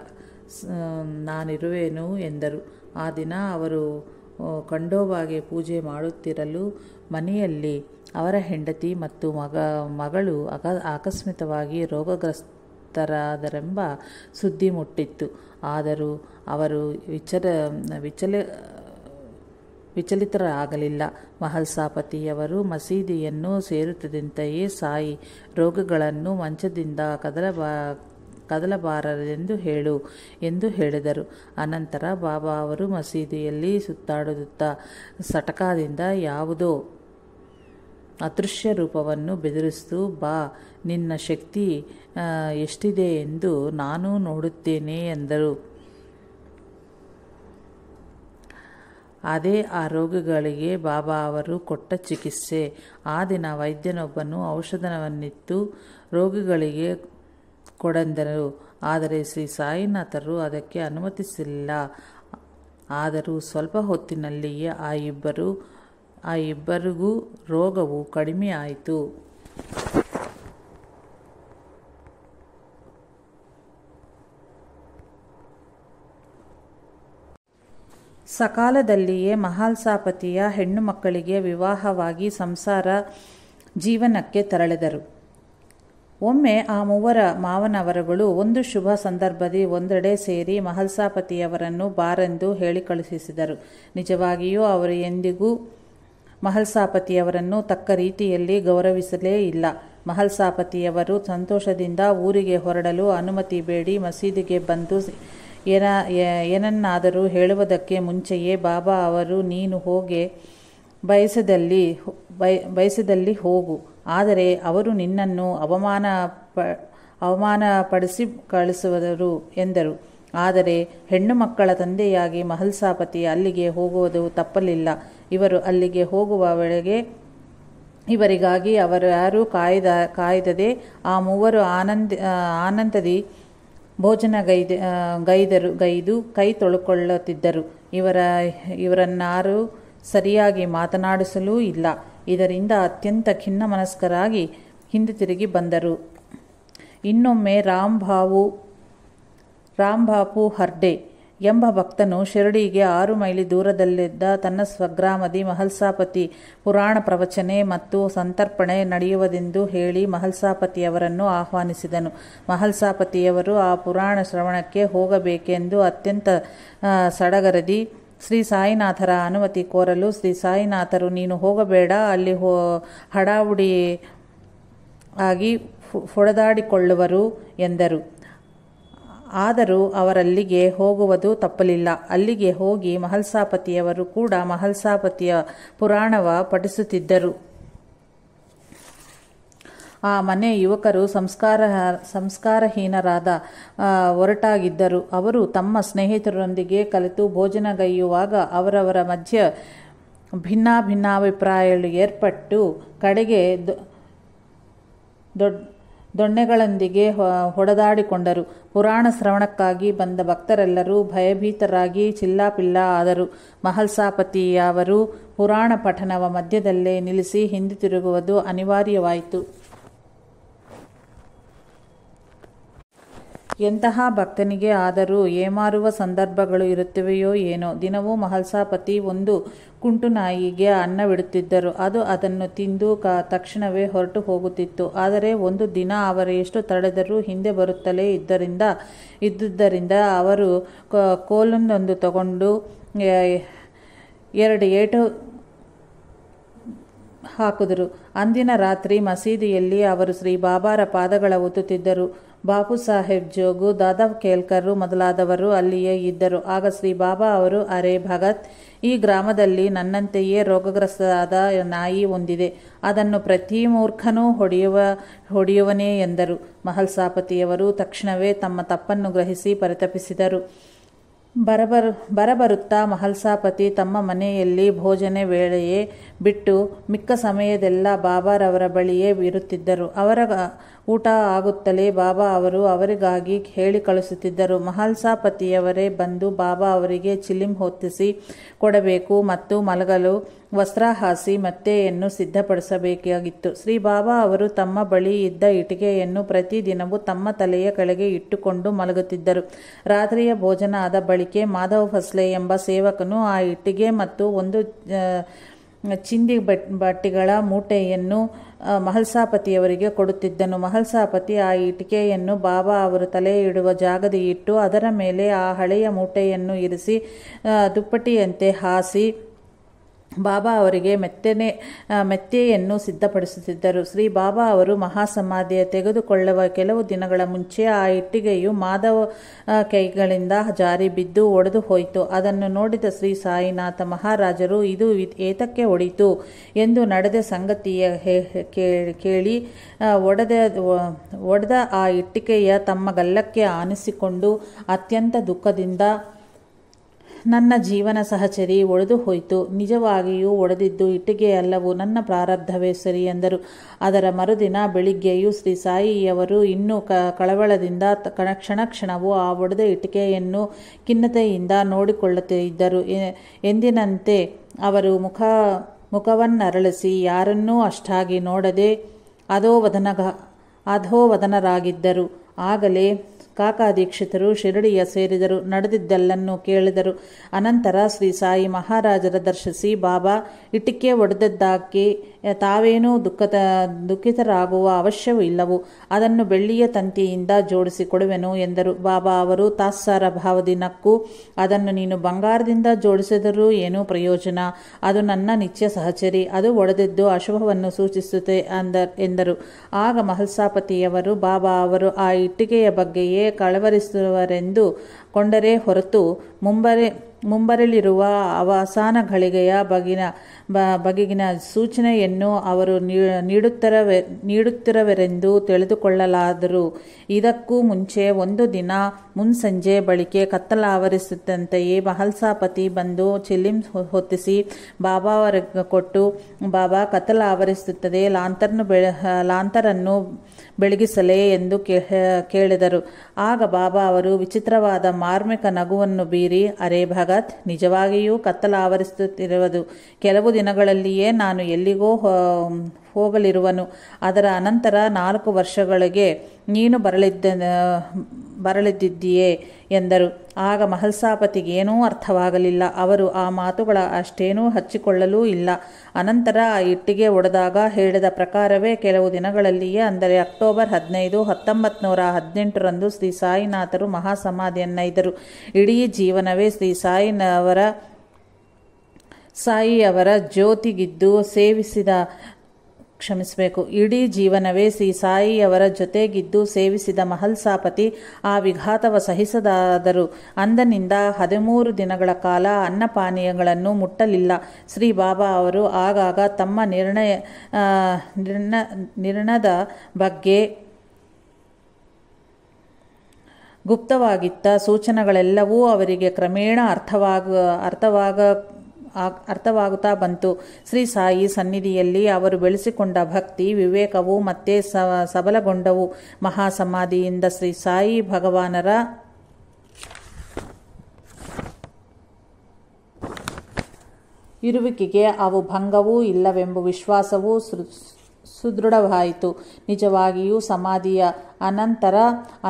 ನಾನಿರುವೆನು ಎಂದರು ಆ ದಿನ ಅವರು ಕಂಡೋವಾಗೆ ಪೂಜೆ ಮಾಡುತ್ತಿರಲು ಮನೆಯಲ್ಲಿ ಅವರ ಹೆಂಡತಿ ಮತ್ತು ಮಗ ಮಗಳು ಅಕ ಆಕಸ್ಮಿಕವಾಗಿ ರೋಗಗ್ರಸ್ತರಾದರೆಂಬ ಸುದ್ದಿ ಮುಟ್ಟಿತ್ತು ಆದರೂ ಅವರು ವಿಚಲ ವಿಚಲ ವಿಚಲಿತರಾಗಲಿಲ್ಲ ಮಹಲ್ಸಾಪತಿಯವರು ಮಸೀದಿಯನ್ನು ಸೇರುತ್ತದಂತೆಯೇ ಸಾಯಿ ರೋಗಗಳನ್ನು ಮಂಚದಿಂದ ಕದಲಬಾ ಕದಲಬಾರದೆಂದು ಹೇಳು ಎಂದು ಹೇಳಿದರು ಅನಂತರ ಬಾಬಾ ಅವರು ಮಸೀದಿಯಲ್ಲಿ ಸುತ್ತಾಡುತ್ತಾ ಸಟಕಾದಿಂದ ಯಾವುದೋ ಅದೃಶ್ಯ ರೂಪವನ್ನು ಬೆದರಿಸಿತು ಬಾ ನಿನ್ನ ಶಕ್ತಿ ಎಷ್ಟಿದೆ ಎಂದು ನಾನು ನೋಡುತ್ತೇನೆ ಎಂದರು ಅದೇ ಆ ರೋಗಿಗಳಿಗೆ ಬಾಬಾ ಅವರು ಕೊಟ್ಟ ಚಿಕಿತ್ಸೆ ಆ ದಿನ ವೈದ್ಯನೊಬ್ಬನು ಔಷಧವನ್ನಿತ್ತು ರೋಗಿಗಳಿಗೆ ಕೊಡೆಂದರು ಆದರೆ ಶ್ರೀ ಸಾಯಿನಾಥರು ಅದಕ್ಕೆ ಅನುಮತಿಸಿಲ್ಲ ಆದರೂ ಸ್ವಲ್ಪ ಹೊತ್ತಿನಲ್ಲಿಯೇ ಆ ಇಬ್ಬರು ಆ ಇಬ್ಬರಿಗೂ ರೋಗವು ಕಡಿಮೆಯಾಯಿತು ಸಕಾಲದಲ್ಲಿಯೇ ಮಹಾಲ್ಸಾಪತಿಯ ಹೆಣ್ಣು ಮಕ್ಕಳಿಗೆ ವಿವಾಹವಾಗಿ ಸಂಸಾರ ಜೀವನಕ್ಕೆ ತೆರಳಿದರು ಒಮ್ಮೆ ಆ ಮೂವರ ಮಾವನವರಗಳು ಒಂದು ಶುಭ ಸಂದರ್ಭದಲ್ಲಿ ಒಂದೆಡೆ ಸೇರಿ ಮಹಲ್ಸಾಪತಿಯವರನ್ನು ಬಾರೆಂದು ಹೇಳಿ ಕಳುಹಿಸಿದರು ನಿಜವಾಗಿಯೂ ಅವರು ಎಂದಿಗೂ ಮಹಲ್ಸಾಪತಿಯವರನ್ನು ತಕ್ಕ ರೀತಿಯಲ್ಲಿ ಗೌರವಿಸಲೇ ಇಲ್ಲ ಮಹಲ್ಸಾಪತಿಯವರು ಸಂತೋಷದಿಂದ ಊರಿಗೆ ಹೊರಡಲು ಅನುಮತಿ ಬೇಡಿ ಮಸೀದಿಗೆ ಬಂದು ಏನ ಏನನ್ನಾದರೂ ಹೇಳುವುದಕ್ಕೆ ಮುಂಚೆಯೇ ಬಾಬಾ ಅವರು ನೀನು ಹೋಗಿ ಬಯಸದಲ್ಲಿ ಬಯ ಬಯಸದಲ್ಲಿ ಹೋಗು ಆದರೆ ಅವರು ನಿನ್ನನ್ನು ಅವಮಾನ ಪ ಅವಮಾನಪಡಿಸಿ ಕಳಿಸುವರು ಎಂದರು ಆದರೆ ಹೆಣ್ಣು ಮಕ್ಕಳ ತಂದೆಯಾಗಿ ಮಹಲ್ಸಾಪತಿ ಅಲ್ಲಿಗೆ ಹೋಗುವುದು ತಪ್ಪಲಿಲ್ಲ ಇವರು ಅಲ್ಲಿಗೆ ಹೋಗುವ ವೇಳೆಗೆ ಇವರಿಗಾಗಿ ಅವರು ಯಾರೂ ಕಾಯ್ದ ಕಾಯ್ದದೆ ಆ ಮೂವರು ಆನಂದ ಆನಂದದಿ ಭೋಜನ ಗೈದ ಗೈದರು ಗೈದು ಕೈ ತೊಳುಕೊಳ್ಳುತ್ತಿದ್ದರು ಇವರ ಇವರನ್ನಾರು ಸರಿಯಾಗಿ ಮಾತನಾಡಿಸಲೂ ಇಲ್ಲ ಇದರಿಂದ ಅತ್ಯಂತ ಖಿನ್ನ ಮನಸ್ಕರಾಗಿ ಹಿಂದೆ ತಿರುಗಿ ಬಂದರು ಇನ್ನೊಮ್ಮೆ ರಾಮ್ಭಾವು ರಾಮ್ಬಾಪು ಹರ್ಡೆ ಎಂಬ ಭಕ್ತನು ಶಿರಡಿಗೆ ಆರು ಮೈಲಿ ದೂರದಲ್ಲಿದ್ದ ತನ್ನ ಸ್ವಗ್ರಾಮದಿ ಮಹಲ್ಸಾಪತಿ ಪುರಾಣ ಪ್ರವಚನೆ ಮತ್ತು ಸಂತರ್ಪಣೆ ನಡೆಯುವುದೆಂದು ಹೇಳಿ ಮಹಲ್ಸಾಪತಿಯವರನ್ನು ಆಹ್ವಾನಿಸಿದನು ಮಹಲ್ಸಾಪತಿಯವರು ಆ ಪುರಾಣ ಶ್ರವಣಕ್ಕೆ ಹೋಗಬೇಕೆಂದು ಅತ್ಯಂತ ಸಡಗರದಿ ಶ್ರೀ ಸಾಯಿನಾಥರ ಅನುಮತಿ ಕೋರಲು ಶ್ರೀ ಸಾಯಿನಾಥರು ನೀನು ಹೋಗಬೇಡ ಅಲ್ಲಿ ಹೋ ಹಡಾವುಡಿ ಆಗಿ ಹೊಡೆದಾಡಿಕೊಳ್ಳುವರು ಎಂದರು ಆದರೂ ಅವರಲ್ಲಿಗೆ ಹೋಗುವುದು ತಪ್ಪಲಿಲ್ಲ ಅಲ್ಲಿಗೆ ಹೋಗಿ ಮಹಲ್ಸಾಪತಿಯವರು ಕೂಡ ಮಹಲ್ಸಾಪತಿಯ ಪುರಾಣವ ಪಠಿಸುತ್ತಿದ್ದರು ಆ ಮನೆ ಯುವಕರು ಸಂಸ್ಕಾರ ಸಂಸ್ಕಾರಹೀನರಾದ ಒರಟಾಗಿದ್ದರು ಅವರು ತಮ್ಮ ಸ್ನೇಹಿತರೊಂದಿಗೆ ಕಲಿತು ಭೋಜನಗೈಯುವಾಗ ಅವರವರ ಮಧ್ಯ ಭಿನ್ನಾಭಿನ್ನಾಭಿಪ್ರಾಯಗಳು ಏರ್ಪಟ್ಟು ಕಡೆಗೆ ದೊಡ್ಡ ದೊಣ್ಣೆಗಳೊಂದಿಗೆ ಹೊಡೆದಾಡಿಕೊಂಡರು ಪುರಾಣ ಶ್ರವಣಕ್ಕಾಗಿ ಬಂದ ಭಕ್ತರೆಲ್ಲರೂ ಭಯಭೀತರಾಗಿ ಚಿಲ್ಲಾಪಿಲ್ಲ ಆದರು ಮಹಲ್ಸಾಪತಿಯವರು ಪುರಾಣ ಪಠನವ ಮಧ್ಯದಲ್ಲೇ ನಿಲ್ಲಿಸಿ ಹಿಂದೆ ತಿರುಗುವುದು ಅನಿವಾರ್ಯವಾಯಿತು ಎಂತಹ ಭಕ್ತನಿಗೆ ಆದರೂ ಏಮಾರುವ ಸಂದರ್ಭಗಳು ಇರುತ್ತವೆಯೋ ಏನೋ ದಿನವೂ ಮಹಲ್ಸಾಪತಿ ಒಂದು ಕುಂಟು ನಾಯಿಗೆ ಬಿಡುತ್ತಿದ್ದರು ಅದು ಅದನ್ನು ತಿಂದು ಕ ತಕ್ಷಣವೇ ಹೊರಟು ಹೋಗುತ್ತಿತ್ತು ಆದರೆ ಒಂದು ದಿನ ಅವರು ಎಷ್ಟು ತಡೆದರೂ ಹಿಂದೆ ಬರುತ್ತಲೇ ಇದ್ದರಿಂದ ಇದ್ದುದರಿಂದ ಅವರು ಕೋಲನ್ನೊಂದು ತಗೊಂಡು ಎರಡು ಏಟು ಹಾಕಿದರು ಅಂದಿನ ರಾತ್ರಿ ಮಸೀದಿಯಲ್ಲಿ ಅವರು ಶ್ರೀ ಬಾಬಾರ ಪಾದಗಳ ಒತ್ತುತ್ತಿದ್ದರು ಬಾಪು ಸಾಹೇಬ್ ಜೋಗು ದಾದಾ ಕೇಲ್ಕರ್ರು ಮೊದಲಾದವರು ಅಲ್ಲಿಯೇ ಇದ್ದರು ಆಗ ಶ್ರೀ ಬಾಬಾ ಅವರು ಅರೆ ಭಗತ್ ಈ ಗ್ರಾಮದಲ್ಲಿ ನನ್ನಂತೆಯೇ ರೋಗಗ್ರಸ್ತಾದ ನಾಯಿ ಹೊಂದಿದೆ ಅದನ್ನು ಪ್ರತಿ ಮೂರ್ಖನೂ ಹೊಡೆಯುವ ಹೊಡೆಯುವನೇ ಎಂದರು ಮಹಲ್ಸಾಪತಿಯವರು ತಕ್ಷಣವೇ ತಮ್ಮ ತಪ್ಪನ್ನು ಗ್ರಹಿಸಿ ಪರಿತಪಿಸಿದರು ಬರಬರು ಬರಬರುತ್ತಾ ಮಹಲ್ಸಾಪತಿ ತಮ್ಮ ಮನೆಯಲ್ಲಿ ಭೋಜನ ವೇಳೆಯೇ ಬಿಟ್ಟು ಮಿಕ್ಕ ಸಮಯದೆಲ್ಲ ಬಾಬಾರವರ ಬಳಿಯೇ ಇರುತ್ತಿದ್ದರು ಅವರ ಊಟ ಆಗುತ್ತಲೇ ಬಾಬಾ ಅವರು ಅವರಿಗಾಗಿ ಹೇಳಿ ಕಳಿಸುತ್ತಿದ್ದರು ಮಹಲ್ಸಾಪತಿಯವರೇ ಬಂದು ಬಾಬಾ ಅವರಿಗೆ ಚಿಲಿಂ ಹೊತ್ತಿಸಿ ಕೊಡಬೇಕು ಮತ್ತು ಮಲಗಲು ವಸ್ತ್ರ ಹಾಸಿ ಮತ್ತೆಯನ್ನು ಸಿದ್ಧಪಡಿಸಬೇಕಾಗಿತ್ತು ಶ್ರೀ ಬಾಬಾ ಅವರು ತಮ್ಮ ಬಳಿ ಇದ್ದ ಇಟಿಕೆಯನ್ನು ಪ್ರತಿದಿನವೂ ತಮ್ಮ ತಲೆಯ ಕೆಳಗೆ ಇಟ್ಟುಕೊಂಡು ಮಲಗುತ್ತಿದ್ದರು ರಾತ್ರಿಯ ಭೋಜನ ಆದ ಬಳಿಕೆ ಮಾಧವ್ ಫಸ್ಲೆ ಎಂಬ ಸೇವಕನು ಆ ಇಟ್ಟಿಗೆ ಮತ್ತು ಒಂದು ಚಿಂದಿ ಬಟ್ ಬಟ್ಟೆಗಳ ಮೂಟೆಯನ್ನು ಮಹಲ್ಸಾಪತಿಯವರಿಗೆ ಕೊಡುತ್ತಿದ್ದನು ಮಹಲ್ಸಾಪತಿ ಆ ಇಟಿಕೆಯನ್ನು ಬಾಬಾ ಅವರು ತಲೆ ಇಡುವ ಜಾಗದಿ ಇಟ್ಟು ಅದರ ಮೇಲೆ ಆ ಹಳೆಯ ಮೂಟೆಯನ್ನು ಇರಿಸಿ ದುಪ್ಪಟ್ಟಿಯಂತೆ ಹಾಸಿ ಬಾಬಾ ಅವರಿಗೆ ಮೆತ್ತನೆ ಮೆತ್ತೆಯನ್ನು ಸಿದ್ಧಪಡಿಸುತ್ತಿದ್ದರು ಶ್ರೀ ಬಾಬಾ ಅವರು ಮಹಾಸಮಾಧಿಯ ತೆಗೆದುಕೊಳ್ಳುವ ಕೆಲವು ದಿನಗಳ ಮುಂಚೆ ಆ ಇಟ್ಟಿಗೆಯು ಮಾಧವ ಕೈಗಳಿಂದ ಜಾರಿ ಬಿದ್ದು ಒಡೆದು ಹೋಯಿತು ಅದನ್ನು ನೋಡಿದ ಶ್ರೀ ಸಾಯಿನಾಥ ಮಹಾರಾಜರು ಇದು ಏತಕ್ಕೆ ಒಡಿತು ಎಂದು ನಡೆದ ಸಂಗತಿಯ ಕೇಳಿ ಒಡೆದ ಒಡೆದ ಆ ಇಟ್ಟಿಗೆಯ ತಮ್ಮ ಗಲ್ಲಕ್ಕೆ ಆನಿಸಿಕೊಂಡು ಅತ್ಯಂತ ದುಃಖದಿಂದ ನನ್ನ ಜೀವನ ಸಹಚರಿ ಒಡೆದು ಹೋಯಿತು ನಿಜವಾಗಿಯೂ ಒಡೆದಿದ್ದು ಇಟ್ಟಿಗೆಯಲ್ಲವೂ ನನ್ನ ಪ್ರಾರಬ್ಧವೇ ಸರಿ ಎಂದರು ಅದರ ಮರುದಿನ ಬೆಳಿಗ್ಗೆಯೂ ಶ್ರೀ ಸಾಯಿಯವರು ಇನ್ನೂ ಕ ಕಳವಳದಿಂದ ಕ್ಷಣ ಕ್ಷಣವು ಆ ಒಡೆದ ಇಟ್ಟಿಗೆಯನ್ನು ಖಿನ್ನತೆಯಿಂದ ನೋಡಿಕೊಳ್ಳುತ್ತಿದ್ದರು ಎಂದಿನಂತೆ ಅವರು ಮುಖ ಮುಖವನ್ನರಳಿಸಿ ಯಾರನ್ನೂ ಅಷ್ಟಾಗಿ ನೋಡದೆ ಅಧೋವದನಗ ಅಧೋವದನರಾಗಿದ್ದರು ಆಗಲೇ ಕಾಕಾ ದೀಕ್ಷಿತರು ಶಿರಡಿಯ ಸೇರಿದರು ನಡೆದಿದ್ದೆಲ್ಲನ್ನೂ ಕೇಳಿದರು ಅನಂತರ ಶ್ರೀ ಸಾಯಿ ಮಹಾರಾಜರ ದರ್ಶಿಸಿ ಬಾಬಾ ಇಟ್ಟಿಕೆ ಒಡೆದದ್ದಾಕಿ ತಾವೇನೂ ದುಃಖದ ದುಃಖಿತರಾಗುವ ಅವಶ್ಯವೂ ಇಲ್ಲವು ಅದನ್ನು ಬೆಳ್ಳಿಯ ತಂತಿಯಿಂದ ಜೋಡಿಸಿ ಕೊಡುವೆನು ಎಂದರು ಬಾಬಾ ಅವರು ತಾತ್ಸಾರ ಭಾವದಿನಕ್ಕೂ ಅದನ್ನು ನೀನು ಬಂಗಾರದಿಂದ ಜೋಡಿಸಿದರೂ ಏನೂ ಪ್ರಯೋಜನ ಅದು ನನ್ನ ನಿತ್ಯ ಸಹಚರಿ ಅದು ಒಡೆದಿದ್ದು ಅಶುಭವನ್ನು ಸೂಚಿಸುತ್ತೆ ಅಂದ ಎಂದರು ಆಗ ಮಹಲ್ಸಾಪತಿಯವರು ಬಾಬಾ ಅವರು ಆ ಇಟ್ಟಿಗೆಯ ಬಗ್ಗೆಯೇ ಕಳವರಿಸುವರೆಂದು ಕೊಂಡರೆ ಹೊರತು ಮುಂಬರೆ ಮುಂಬರಲಿರುವ ಅವಸಾನ ಘಳಿಗೆಯ ಬಗಿನ ಬಗೆಗಿನ ಸೂಚನೆಯನ್ನು ಅವರು ನೀಡುತ್ತಿರವೆ ನೀಡುತ್ತಿರುವರೆಂದು ತಿಳಿದುಕೊಳ್ಳಲಾದರು ಇದಕ್ಕೂ ಮುಂಚೆ ಒಂದು ದಿನ ಮುನ್ಸಂಜೆ ಬಳಿಕೆ ಕತ್ತಲ ಆವರಿಸುತ್ತಂತೆಯೇ ಮಹಲ್ಸಾಪತಿ ಬಂದು ಚಿಲ್ಲಿಂ ಹೊತ್ತಿಸಿ ಬಾಬಾ ಕೊಟ್ಟು ಬಾಬಾ ಕತ್ತಲ ಆವರಿಸುತ್ತದೆ ಲಾಂತರ್ನು ಬೆ ಲಾಂತರನ್ನು ಬೆಳಗಿಸಲೇ ಎಂದು ಕೇಳಿದರು ಆಗ ಬಾಬಾ ಅವರು ವಿಚಿತ್ರವಾದ ಮಾರ್ಮಿಕ ನಗುವನ್ನು ಬೀರಿ ಅರೆ ಭಗತ್ ನಿಜವಾಗಿಯೂ ಕತ್ತಲ ಆವರಿಸುತ್ತಿರುವುದು ಕೆಲವು ದಿನಗಳಲ್ಲಿಯೇ ನಾನು ಎಲ್ಲಿಗೋ ಹೋಗಲಿರುವನು ಅದರ ಅನಂತರ ನಾಲ್ಕು ವರ್ಷಗಳಿಗೆ ನೀನು ಬರಲಿದ್ದ ಬರಲಿದ್ದಿದ್ದೀಯೇ ಎಂದರು ಆಗ ಮಹಲ್ಸಾಪತಿಗೇನೂ ಅರ್ಥವಾಗಲಿಲ್ಲ ಅವರು ಆ ಮಾತುಗಳ ಅಷ್ಟೇನೂ ಹಚ್ಚಿಕೊಳ್ಳಲೂ ಇಲ್ಲ ಅನಂತರ ಆ ಇಟ್ಟಿಗೆ ಒಡೆದಾಗ ಹೇಳಿದ ಪ್ರಕಾರವೇ ಕೆಲವು ದಿನಗಳಲ್ಲಿಯೇ ಅಂದರೆ ಅಕ್ಟೋಬರ್ ಹದಿನೈದು ಹತ್ತೊಂಬತ್ತು ನೂರ ಹದಿನೆಂಟರಂದು ಶ್ರೀ ಸಾಯಿನಾಥರು ಮಹಾಸಮಾಧಿಯನ್ನೈದರು ಇಡೀ ಜೀವನವೇ ಶ್ರೀ ಸಾಯಿನವರ ಸಾಯಿಯವರ ಜ್ಯೋತಿಗಿದ್ದು ಸೇವಿಸಿದ ಕ್ಷಮಿಸಬೇಕು ಇಡೀ ಜೀವನವೇ ಶ್ರೀ ಸಾಯಿಯವರ ಜೊತೆಗಿದ್ದು ಸೇವಿಸಿದ ಮಹಲ್ಸಾಪತಿ ಆ ವಿಘಾತವ ಸಹಿಸದಾದರು ಅಂದನಿಂದ ಹದಿಮೂರು ದಿನಗಳ ಕಾಲ ಅನ್ನಪಾನೀಯಗಳನ್ನು ಮುಟ್ಟಲಿಲ್ಲ ಶ್ರೀ ಬಾಬಾ ಅವರು ಆಗಾಗ ತಮ್ಮ ನಿರ್ಣಯ ನಿರ್ಣ ನಿರ್ಣದ ಬಗ್ಗೆ ಗುಪ್ತವಾಗಿತ್ತ ಸೂಚನೆಗಳೆಲ್ಲವೂ ಅವರಿಗೆ ಕ್ರಮೇಣ ಅರ್ಥವಾಗ ಅರ್ಥವಾಗ ಅರ್ಥವಾಗುತ್ತಾ ಬಂತು ಶ್ರೀ ಸಾಯಿ ಸನ್ನಿಧಿಯಲ್ಲಿ ಅವರು ಬೆಳೆಸಿಕೊಂಡ ಭಕ್ತಿ ವಿವೇಕವು ಮತ್ತೆ ಸಬಲಗೊಂಡವು ಮಹಾ ಸಮಾಧಿಯಿಂದ ಶ್ರೀ ಸಾಯಿ ಭಗವಾನರ ಇರುವಿಕೆಗೆ ಅವು ಭಂಗವೂ ಇಲ್ಲವೆಂಬ ವಿಶ್ವಾಸವೂ ಸೃ ಸುದೃಢವಾಯಿತು ನಿಜವಾಗಿಯೂ ಸಮಾಧಿಯ ಅನಂತರ